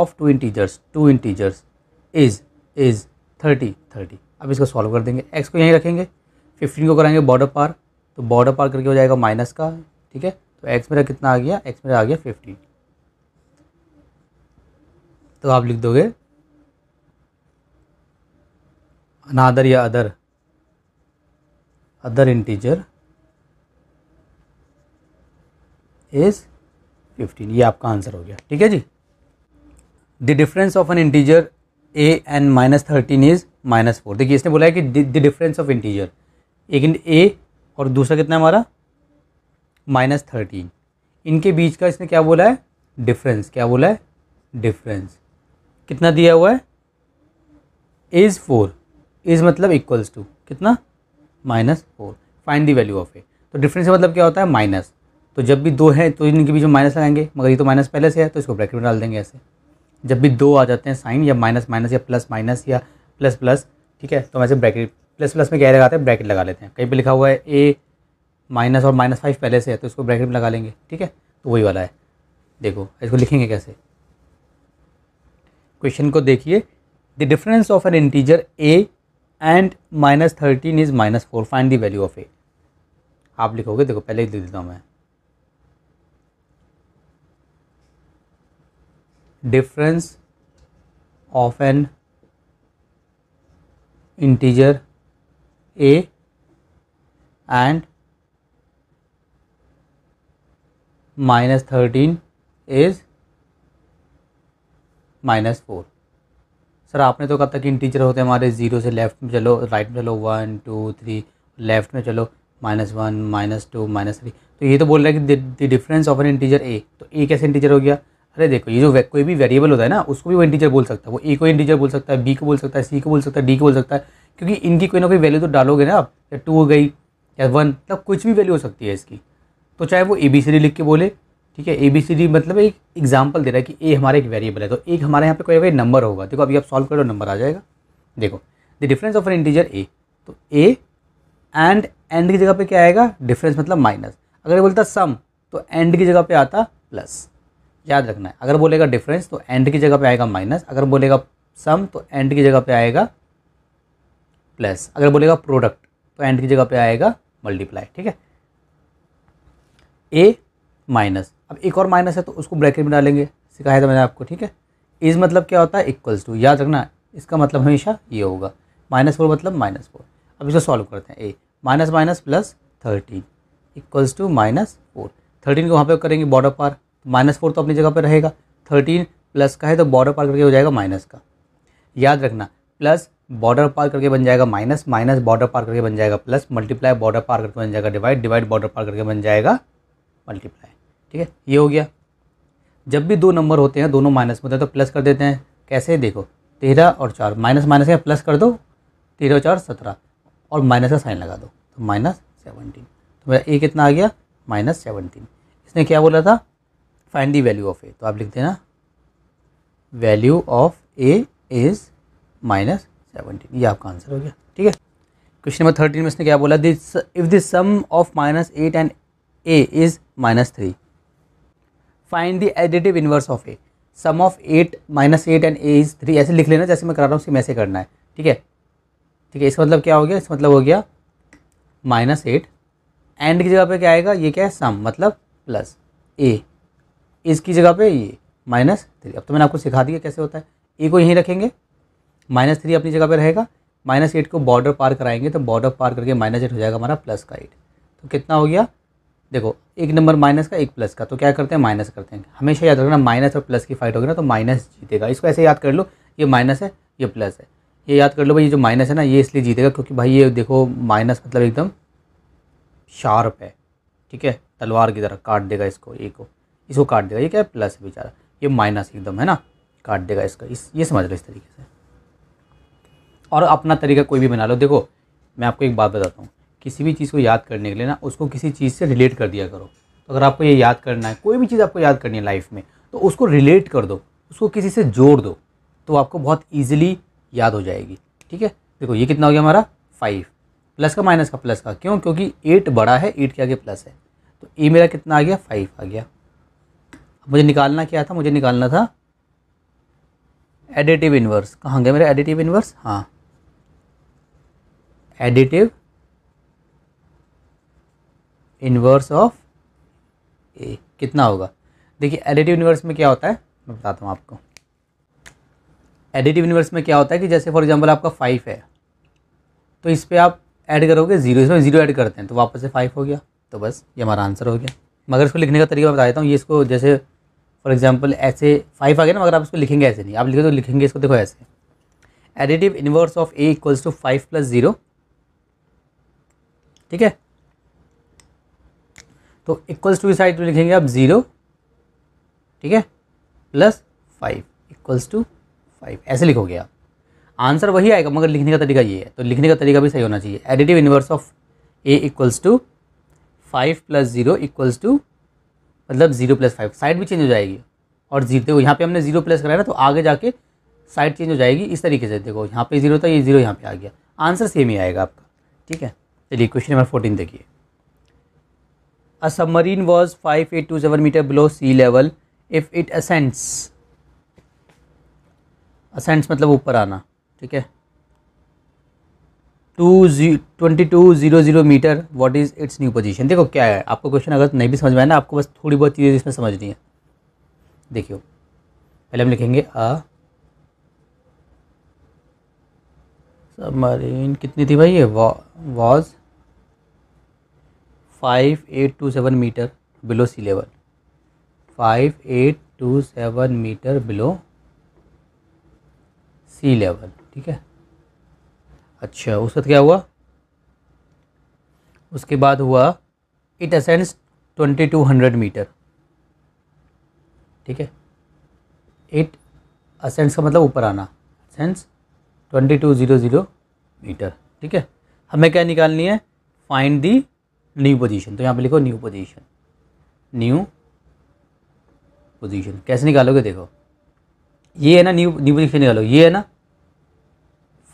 of two integers two integers is is thirty thirty अब इसको सॉल्व कर देंगे एक्स को यहीं रखेंगे फिफ्टीन को कराएंगे बॉर्डर पार तो बॉर्डर पार करके हो जाएगा माइनस का ठीक है तो एक्स मेरा कितना आ गया एक्स मेरा आ गया फिफ्टीन तो आप लिख दोगे अनादर या other other integer is fifteen ये आपका आंसर हो गया ठीक है जी the difference of an integer a and minus thirteen is minus four देखिए इसने बोला है कि द डिफरेंस ऑफ इंटीजर एक ए और दूसरा कितना है हमारा माइनस थर्टीन इनके बीच का इसने क्या बोला है डिफरेंस क्या बोला है डिफरेंस कितना दिया हुआ है इज़ फोर इज़ मतलब इक्वल्स टू कितना minus four find the value of a तो डिफरेंस का मतलब क्या होता है माइनस तो जब भी दो हैं तो इनके बीच में माइनस लगाएंगे मगर ये तो माइनस पहले से है तो इसको ब्रैकेट में डाल देंगे ऐसे जब भी दो आ जाते हैं साइन या माइनस माइनस या प्लस माइनस या प्लस प्लस ठीक है तो हम ऐसे ब्रैकेट प्लस प्लस में क्या लगाते हैं ब्रैकेट लगा लेते हैं कहीं पर लिखा हुआ है ए माइनस और माइनस फाइव पहले से है तो इसको ब्रैकेट में लगा लेंगे ठीक है तो वही वाला है देखो इसको लिखेंगे कैसे क्वेश्चन को देखिए the difference of an integer a and minus thirteen is minus four find the value of a आप लिखोगे देखो पहले लिख देता हूँ मैं difference of an integer a and minus 13 is minus four sir आपने तो कहा था कि इंटीजर होते हैं हमारे ज़ीरो से लेफ्ट में चलो राइट में चलो वन टू थ्री लेफ्ट में चलो minus one minus two minus three तो ये तो बोल रहा है कि the difference of an integer a तो ए कैसे इंटीजर हो गया अरे देखो ये जो कोई भी वेरिएबल होता है ना उसको भी वो इंटीजर बोल सकता है वो ए को इंटीजर बोल सकता है बी को बोल सकता है सी को बोल सकता है डी को बोल सकता है क्योंकि इनकी कोई ना कोई वैल्यू तो डालोगे ना आप या टू हो गई या वन मतलब कुछ भी वैल्यू हो सकती है इसकी तो चाहे वो ए बी सी डी लिख के बोले ठीक है ए बी सी डी मतलब एक एग्जाम्पल दे रहा है कि ए हमारा एक वेरिएबल है तो एक हमारे यहाँ पे कोई ना कोई नंबर होगा देखो अभी आप सॉल्व करो नंबर आ जाएगा देखो the difference of an integer a तो ए एंड एंड की जगह पे क्या आएगा डिफरेंस मतलब माइनस अगर बोलता सम तो एंड की जगह पे आता प्लस याद रखना है अगर बोलेगा डिफरेंस तो एंड की जगह पे आएगा माइनस अगर बोलेगा सम तो एंड की जगह पे आएगा प्लस अगर बोलेगा प्रोडक्ट तो एंड की जगह पे आएगा मल्टीप्लाई ठीक है ए माइनस अब एक और माइनस है तो उसको ब्रैकेट में डालेंगे सिखाया था मैंने आपको ठीक है इज मतलब क्या होता है इक्वल्स टू याद रखना इसका मतलब हमेशा ये होगा माइनस फोर मतलब माइनस फोर अब इसको सॉल्व करते हैं a minus minus plus thirteen equals to minus four thirteen को वहाँ पे करेंगे बॉर्डर पार माइनस फोर तो अपनी जगह पर रहेगा थर्टीन प्लस का है तो बॉर्डर पार करके हो जाएगा माइनस का याद रखना प्लस बॉर्डर पार करके बन जाएगा माइनस माइनस बॉर्डर पार करके बन जाएगा प्लस मल्टीप्लाई बॉर्डर पार करके बन जाएगा डिवाइड डिवाइड बॉर्डर पार करके बन जाएगा मल्टीप्लाई ठीक है ये हो गया जब भी दो नंबर होते हैं दोनों माइनस में होते हैं तो प्लस कर देते हैं कैसे देखो तेरह और चार माइनस माइनस है प्लस कर दो तेरह और चार सत्रह और माइनस का साइन लगा दो तो माइनस सेवनटीन तो मेरा ए कितना आ गया माइनस सेवनटीन इसने क्या बोला था find the value of a तो आप लिख देना value of a is minus seventeen ये आपका आंसर हो गया ठीक है क्वेश्चन नंबर थर्टीन में इसने क्या बोला this if the sum of minus eight and a is minus three find the additive inverse of a sum of eight minus eight and a is three ऐसे लिख लेना जैसे मैं करा रहा हूँ में ऐसे करना है ठीक है ठीक है इसका मतलब क्या हो गया इसका मतलब हो गया माइनस एट एंड की जगह पे क्या आएगा ये क्या है सम मतलब प्लस ए इसकी जगह पे ये माइनस थ्री अब तो मैंने आपको सिखा दिया कैसे होता है ए को यहीं रखेंगे माइनस थ्री अपनी जगह पे रहेगा माइनस एट को बॉर्डर पार कराएंगे तो बॉर्डर पार करके माइनस एट हो जाएगा हमारा प्लस का एट तो कितना हो गया देखो एक नंबर माइनस का एक प्लस का तो क्या करते हैं माइनस करते हैं हमेशा याद रखना माइनस और प्लस की फाइट होगी ना तो माइनस जीतेगा इसको ऐसे याद कर लो ये माइनस है ये प्लस है ये याद कर लो भाई ये जो माइनस है ना ये इसलिए जीतेगा क्योंकि भाई ये देखो माइनस मतलब एकदम शार्प है ठीक है तलवार की तरह काट देगा इसको ए को इसको काट देगा ये क्या है प्लस बेचारा ये माइनस एकदम है ना काट देगा इसका इस ये समझ लो इस तरीके से और अपना तरीका कोई भी बना लो देखो मैं आपको एक बात बताता हूँ किसी भी चीज़ को याद करने के लिए ना उसको किसी चीज़ से रिलेट कर दिया करो तो अगर आपको ये याद करना है कोई भी चीज़ आपको याद करनी है लाइफ में तो उसको रिलेट कर दो उसको किसी से जोड़ दो तो आपको बहुत ईजिली याद हो जाएगी ठीक है देखो ये कितना हो गया हमारा फाइव प्लस का माइनस का प्लस का क्यों क्योंकि एट बड़ा है एट के आगे प्लस है तो ए मेरा कितना आ गया फाइव आ गया मुझे निकालना क्या था मुझे निकालना था एडिटिव इन्वर्स कहाँ गए मेरे एडिटिव इन्वर्स हाँ एडिटिव इन्वर्स ऑफ ए कितना होगा देखिए एडिटिव इन्वर्स में क्या होता है मैं बताता हूँ आपको एडिटिव इन्वर्स में क्या होता है कि जैसे फॉर एग्जांपल आपका फाइव है तो इस पर आप ऐड करोगे ज़ीरो इसमें ज़ीरो ऐड करते हैं तो वापस से फाइव हो गया तो बस ये हमारा आंसर हो गया मगर इसको लिखने का तरीका मैं बता देता हूँ ये इसको जैसे फॉर एग्जाम्पल ऐसे फाइव आ गया ना मगर आप इसको लिखेंगे ऐसे नहीं आप लिखे तो लिखेंगे इसको देखो ऐसे additive inverse of a equals to five plus zero ठीक है तो इक्वल्स टू की साइड में लिखेंगे आप ज़ीरो ठीक है plus five equals to five ऐसे लिखोगे आप आंसर वही आएगा मगर लिखने का तरीका ये है तो लिखने का तरीका भी सही होना चाहिए additive inverse of a equals to five plus zero equals to मतलब ज़ीरो प्लस फाइव साइड भी चेंज हो जाएगी और जीरो देखो यहाँ पे हमने ज़ीरो प्लस कराया ना तो आगे जाके साइड चेंज हो जाएगी इस तरीके से देखो यहाँ पे ज़ीरो था ये ज़ीरो यहाँ पे आ गया आंसर सेम ही आएगा आपका ठीक है चलिए क्वेश्चन नंबर फोर्टीन देखिए a submarine was five eight two seven metre below sea level if it ascends ascends मतलब ऊपर आना ठीक है two twenty two zero zero metre what is its new position देखो क्या है आपको क्वेश्चन अगर नहीं भी समझ में आए ना आपको बस थोड़ी बहुत चीज़ें इसमें समझनी है देखियो पहले हम लिखेंगे आ सबमरीन कितनी थी भाई ये was five eight two seven metre below sea level five eight two seven metre below sea level ठीक है अच्छा उस वक्त क्या हुआ उसके बाद हुआ it ascends twenty two hundred metre ठीक है इट असेंस का मतलब ऊपर आना ascends twenty two zero zero metre ठीक है हमें क्या निकालनी है फाइंड दी न्यू पोजीशन तो यहाँ पे लिखो न्यू पोजीशन न्यू पोजीशन कैसे निकालोगे देखो ये है ना न्यू न्यू पोजीशन निकालो ये है ना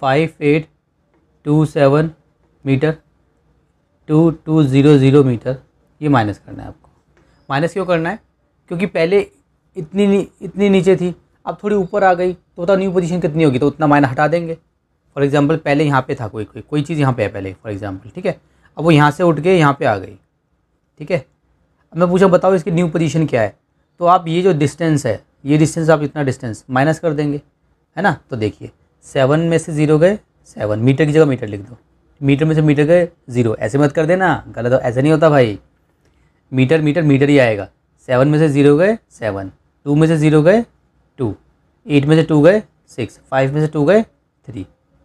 five eight two seven metre two two zero zero metre ये माइनस करना है आपको माइनस क्यों करना है क्योंकि पहले इतनी नी, इतनी नीचे थी अब थोड़ी ऊपर आ गई तो होता न्यू पोजीशन कितनी होगी तो उतना माइनस हटा देंगे फॉर एग्ज़ाम्पल पहले यहाँ पे था कोई कोई कोई चीज़ यहाँ पे है पहले फॉर एग्ज़ाम्पल ठीक है अब वो यहाँ से उठ के यहाँ पे आ गई ठीक है अब मैं पूछा बताओ इसकी न्यू पोजीशन क्या है तो आप ये जो डिस्टेंस है ये डिस्टेंस आप इतना डिस्टेंस माइनस कर देंगे है ना तो देखिए सेवन में से ज़ीरो गए सेवन मीटर की जगह मीटर लिख दो मीटर में से मीटर गए ज़ीरो ऐसे मत कर देना गलत हो ऐसा नहीं होता भाई मीटर मीटर मीटर ही आएगा सेवन में से ज़ीरो गए सेवन टू में से ज़ीरो गए टू एट में से टू गए सिक्स फाइव में से टू गए थ्री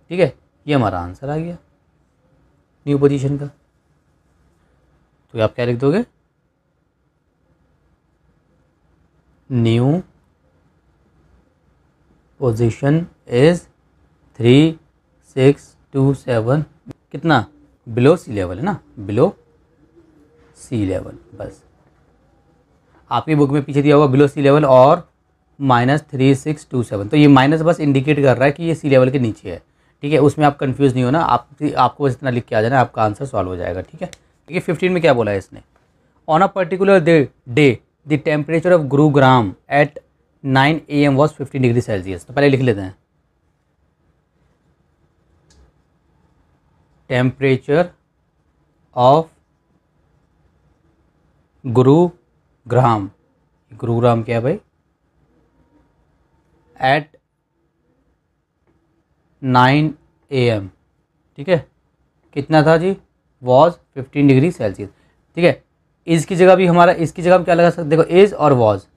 ठीक है ये हमारा आंसर आ गया न्यू पोजीशन का तो आप क्या लिख दोगे new position is three six two seven कितना बिलो सी लेवल है ना बिलो सी लेवल बस आपकी बुक में पीछे दिया हुआ बिलो सी लेवल और minus three six two seven तो ये माइनस बस इंडिकेट कर रहा है कि ये सी लेवल के नीचे है ठीक है उसमें आप कंफ्यूज नहीं होना आप आपको बस इतना लिख के आ जाना आपका आंसर सॉल्व हो जाएगा ठीक है देखिए फिफ्टीन में क्या बोला है इसने on a particular day the temperature of Gurugram at nine A M was fifteen degree Celsius तो पहले लिख लेते हैं टेम्परेचर ऑफ गुरुग्राम गुरुग्राम क्या है भाई एट नाइन ए एम ठीक है कितना था जी वॉज फिफ्टीन डिग्री सेल्सियस ठीक है इसकी जगह भी हमारा इसकी जगह हम क्या लगा सकते देखो इज़ और वॉज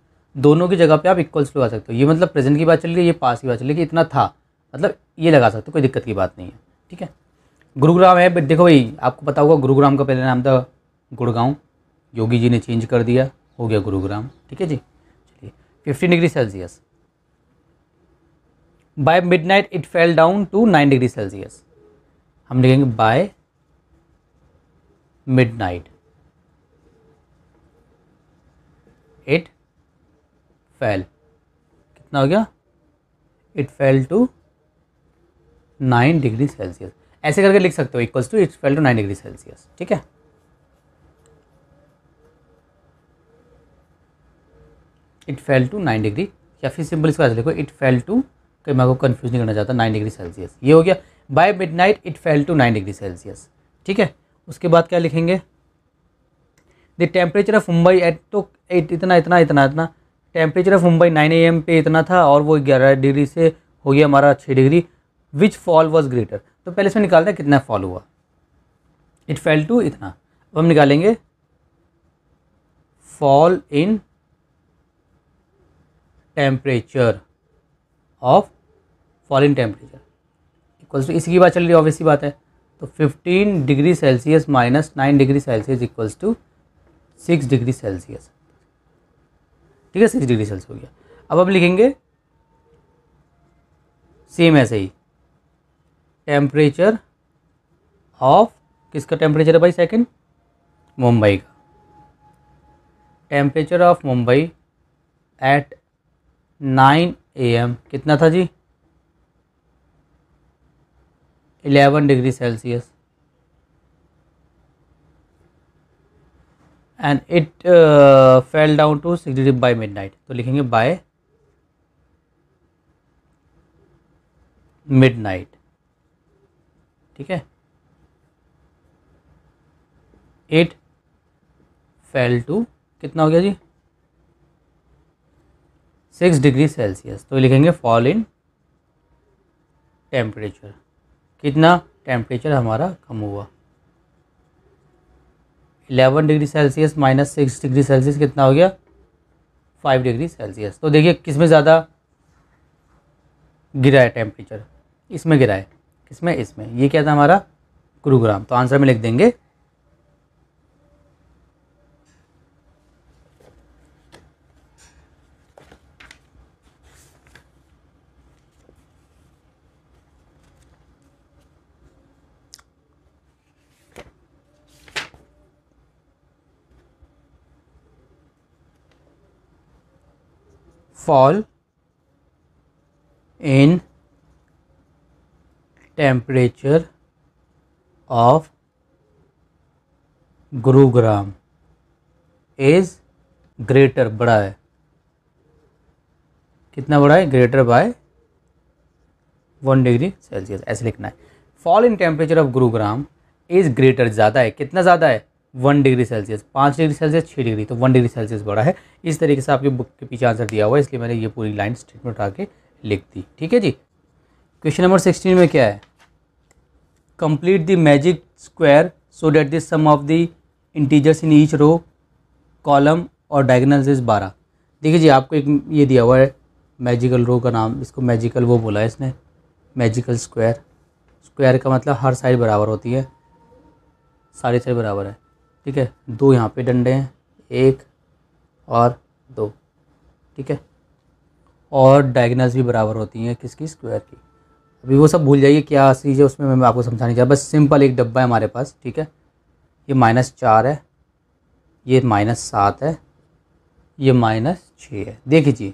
दोनों की जगह पे आप इक्वल्स लगा सकते हो ये मतलब प्रेजेंट की बात चल रही है ये पास की बात चल रही है कि इतना था मतलब ये लगा सकते हो कोई दिक्कत की बात नहीं है ठीक है गुरुग्राम है देखो भाई आपको पता होगा गुरुग्राम का पहले नाम था गुड़गांव योगी जी ने चेंज कर दिया हो गया गुरुग्राम ठीक है जी चलिए fifteen degree Celsius by midnight it fell down to nine degree Celsius हम लिखेंगे बाय मिडनाइट इट फेल कितना हो गया it fell to nine degree Celsius ऐसे करके लिख सकते हो equals to its fell to nine degree Celsius ठीक है it fell to nine degree या फिर सिंपल इसको ऐसे लिखो इट फेल टू कहीं मैं आपको कन्फ्यूज नहीं करना चाहता नाइन डिग्री सेल्सियस ये हो गया by midnight it fell to nine degree Celsius ठीक है उसके बाद क्या लिखेंगे the temperature of Mumbai at तो एट इतना इतना इतना इतना temperature of Mumbai nine A M पे इतना था और वो ग्यारह डिग्री से हो गया हमारा छः degree which fall was greater तो पहले इसमें निकालते हैं कितना फॉल हुआ इट फेल टू इतना अब हम निकालेंगे fall in temperature of fall in temperature equals to इसी की बात चल रही है ऑब्वियसली बात है तो 15 degree Celsius minus nine degree Celsius equals to six degree Celsius ठीक है सिक्स डिग्री सेल्सियस हो गया अब हम लिखेंगे सेम ऐसे ही टेम्परेचर ऑफ किसका टेम्परेचर है भाई सेकंड मुंबई का temperature of Mumbai at nine A M कितना था जी eleven degree Celsius and it fell down to six degree by midnight तो लिखेंगे बाय मिडनाइट ठीक है एट फेल टू कितना हो गया जी सिक्स डिग्री सेल्सियस तो लिखेंगे फॉल इन टेम्परेचर कितना टेम्परेचर हमारा कम हुआ eleven degree Celsius minus six degree Celsius कितना हो गया फाइव डिग्री सेल्सियस तो देखिए किस में ज़्यादा गिरा है टेम्परेचर इसमें गिरा है इसमें इसमें ये क्या था हमारा गुरुग्राम तो आंसर में लिख देंगे fall in temperature of Gurugram is greater बड़ा है कितना बड़ा है greater by one degree Celsius ऐसे लिखना है fall in temperature of Gurugram is greater ज़्यादा है कितना ज़्यादा है वन डिग्री सेल्सियस पाँच डिग्री सेल्सियस छः डिग्री तो वन डिग्री सेल्सियस बड़ा है इस तरीके से आपकी बुक के पीछे आंसर दिया हुआ है इसलिए मैंने ये पूरी लाइन स्टेटमेंट आके लिख दी ठीक है जी क्वेश्चन नंबर सिक्सटीन में क्या है complete the magic square so that the sum of the integers in each row column और डायगनल्स इज बारह देखिए जी आपको एक ये दिया हुआ है मैजिकल रो का नाम इसको मैजिकल वो बोला है इसने मैजिकल स्क्वायर स्क्वायर का मतलब हर साइड बराबर होती है सारी साइड बराबर है ठीक है दो यहाँ पे डंडे हैं एक और दो ठीक है और डायगनल्स भी बराबर होती हैं किसकी स्क्वायर की अभी वो सब भूल जाइए क्या चीज़ है उसमें मैं आपको समझाने जा बस सिंपल एक डब्बा है हमारे पास ठीक है ये माइनस चार है ये माइनस सात है ये माइनस छः है देख लीजिए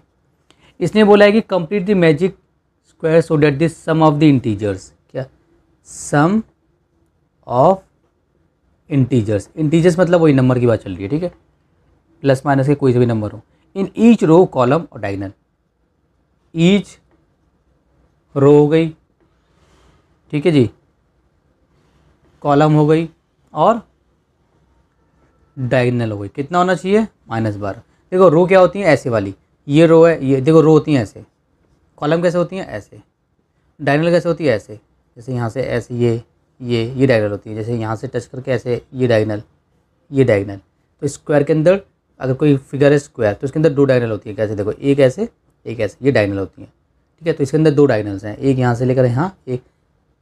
इसने बोला है कि complete the magic square so that this sum of the integers क्या सम ऑफ इंटीजर्स इंटीजर्स मतलब वही नंबर की बात चल रही है ठीक है प्लस माइनस के कोई से भी नंबर हो इन ईच रो कॉलम और डाइगनल ईच रो हो गई ठीक है जी कॉलम हो गई और डायगनल हो गई कितना होना चाहिए माइनस बारह देखो रो क्या होती है ऐसे वाली ये रो है ये देखो रो होती है ऐसे कॉलम कैसे होती है ऐसे डायगनल कैसे होती है ऐसे जैसे यहाँ से ऐसे ये ये ये डायगनल होती है जैसे यहाँ से टच करके ऐसे ये डायगनल ये डायगनल तो स्क्वायर के अंदर अगर कोई फिगर है स्क्वायर तो इसके अंदर दो डायगनल होती है कैसे देखो एक ऐसे एक ऐसे ये डायगनल होती है ठीक है तो इसके अंदर दो डायगनल्स हैं एक यहाँ से लेकर यहाँ एक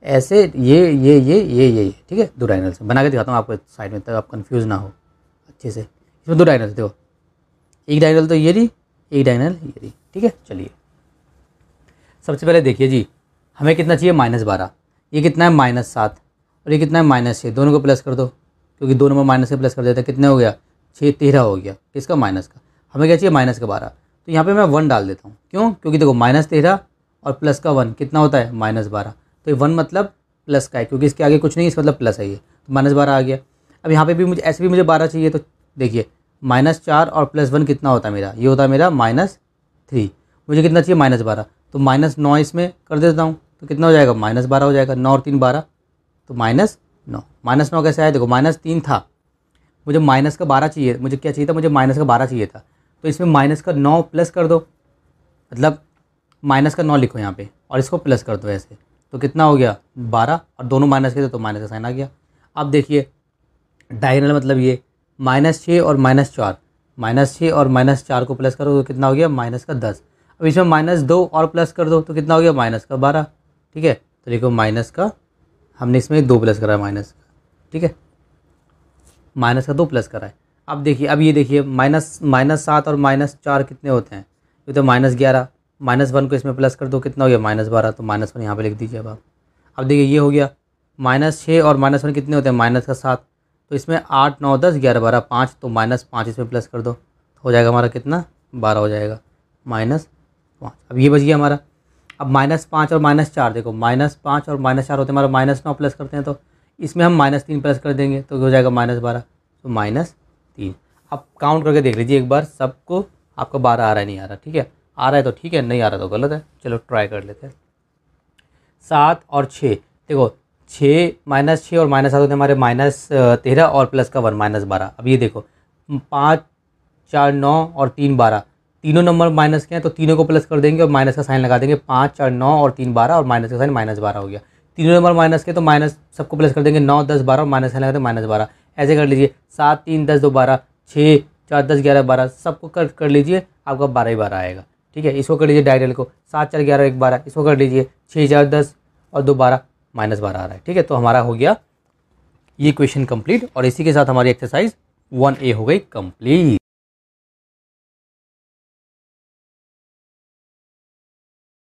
ऐसे ये ये ये ये ये ठीक है दो डाइनल्स बना के दिखाता हूँ आपको साइड में तक आप कन्फ्यूज़ ना हो अच्छे से इसमें दो डायनल देखो एक डायनल तो ये रही एक डायनल ये रही ठीक है चलिए सबसे पहले देखिए जी हमें कितना चाहिए माइनस बारह ये कितना है माइनस सात और ये कितना है माइनस छः दोनों को प्लस कर दो क्योंकि दोनों में माइनस से प्लस कर देता है कितना हो गया छः तेरह हो गया किसका माइनस का हमें क्या चाहिए माइनस का बारह तो यहाँ पे मैं वन डाल देता हूँ क्यों क्योंकि देखो माइनस तेरह और प्लस का वन कितना होता है माइनस बारह तो वन मतलब प्लस का है क्योंकि इसके आगे कुछ नहीं इसका मतलब प्लस है ये तो माइनस बारह आ गया अब यहाँ पे भी मुझे ऐसे भी मुझे बारह चाहिए तो देखिए माइनस चार और प्लस वन कितना होता है मेरा ये होता है मेरा माइनस थ्री मुझे कितना चाहिए माइनस बारह तो माइनस नौ इसमें कर देता हूँ तो कितना हो जाएगा माइनस बारह हो जाएगा नौ और तीन बारह तो माइनस नौ माइनस नौ कैसे आया देखो माइनस तीन था मुझे माइनस का बारह चाहिए मुझे क्या चाहिए था मुझे माइनस का बारह चाहिए था तो इसमें माइनस का नौ प्लस कर दो मतलब माइनस का नौ लिखो यहाँ पे और इसको प्लस कर दो ऐसे तो कितना हो गया बारह और दोनों माइनस के थे तो माइनस का साइन आ गया अब देखिए डायगनल मतलब ये माइनस छः और माइनस चार माइनस छः और माइनस चार को प्लस करो तो कितना हो गया माइनस का दस अब इसमें माइनस दो और प्लस कर दो तो कितना हो गया माइनस का बारह ठीक है तो देखो माइनस का हमने इसमें दो प्लस करा है माइनस का ठीक है माइनस का दो प्लस करा है अब देखिए अब ये देखिए माइनस माइनस सात और माइनस चार कितने होते हैं ये तो माइनस ग्यारह माइनस वन को इसमें प्लस कर दो कितना हो गया माइनस बारह तो माइनस वन यहाँ पर लिख दीजिए अब आप अब देखिए ये हो गया माइनस छः और माइनस वन कितने होते हैं माइनस का सात तो इसमें आठ नौ दस ग्यारह बारह पाँच तो माइनस पाँच इसमें प्लस कर दो तो हो जाएगा हमारा कितना बारह हो जाएगा माइनस पाँच अब ये बच गया हमारा अब माइनस पाँच और माइनस चार देखो माइनस पाँच और माइनस चार होते हैं हमारा माइनस नौ प्लस करते हैं तो इसमें हम माइनस तीन प्लस कर देंगे तो हो जाएगा माइनस बारह तो माइनस तीन अब काउंट करके देख लीजिए एक बार सबको आपका बारह आ रहा है नहीं आ रहा ठीक है आ रहा है तो ठीक है नहीं आ रहा तो गलत है चलो ट्राई कर लेते हैं सात और छः देखो छः माइनस छः और माइनस सात होते हैं हमारे माइनस तेरह और प्लस का वन माइनस बारह अब ये देखो पाँच चार नौ और तीन बारह तीनों नंबर माइनस के हैं तो तीनों को प्लस कर देंगे और माइनस का साइन लगा देंगे पाँच चार नौ और तीन बारह और माइनस का साइन माइनस बारह हो गया तीनों नंबर माइनस के तो माइनस सबको प्लस कर देंगे नौ दस बारह और माइनस साइन लगाते माइनस बारह ऐसे कर लीजिए सात तीन दस दो बारह छः चार दस ग्यारह बारह सबको कर कर लीजिए आपका बारह ही बारह आएगा ठीक है इसको कर लीजिए डायरेल को सात चार ग्यारह एक बारह इसको कर लीजिए छः चार दस और दो बारह माइनस बारह आ रहा है ठीक है तो हमारा हो गया ये क्वेश्चन कंप्लीट और इसी के साथ हमारी एक्सरसाइज वन ए हो गई कंप्लीट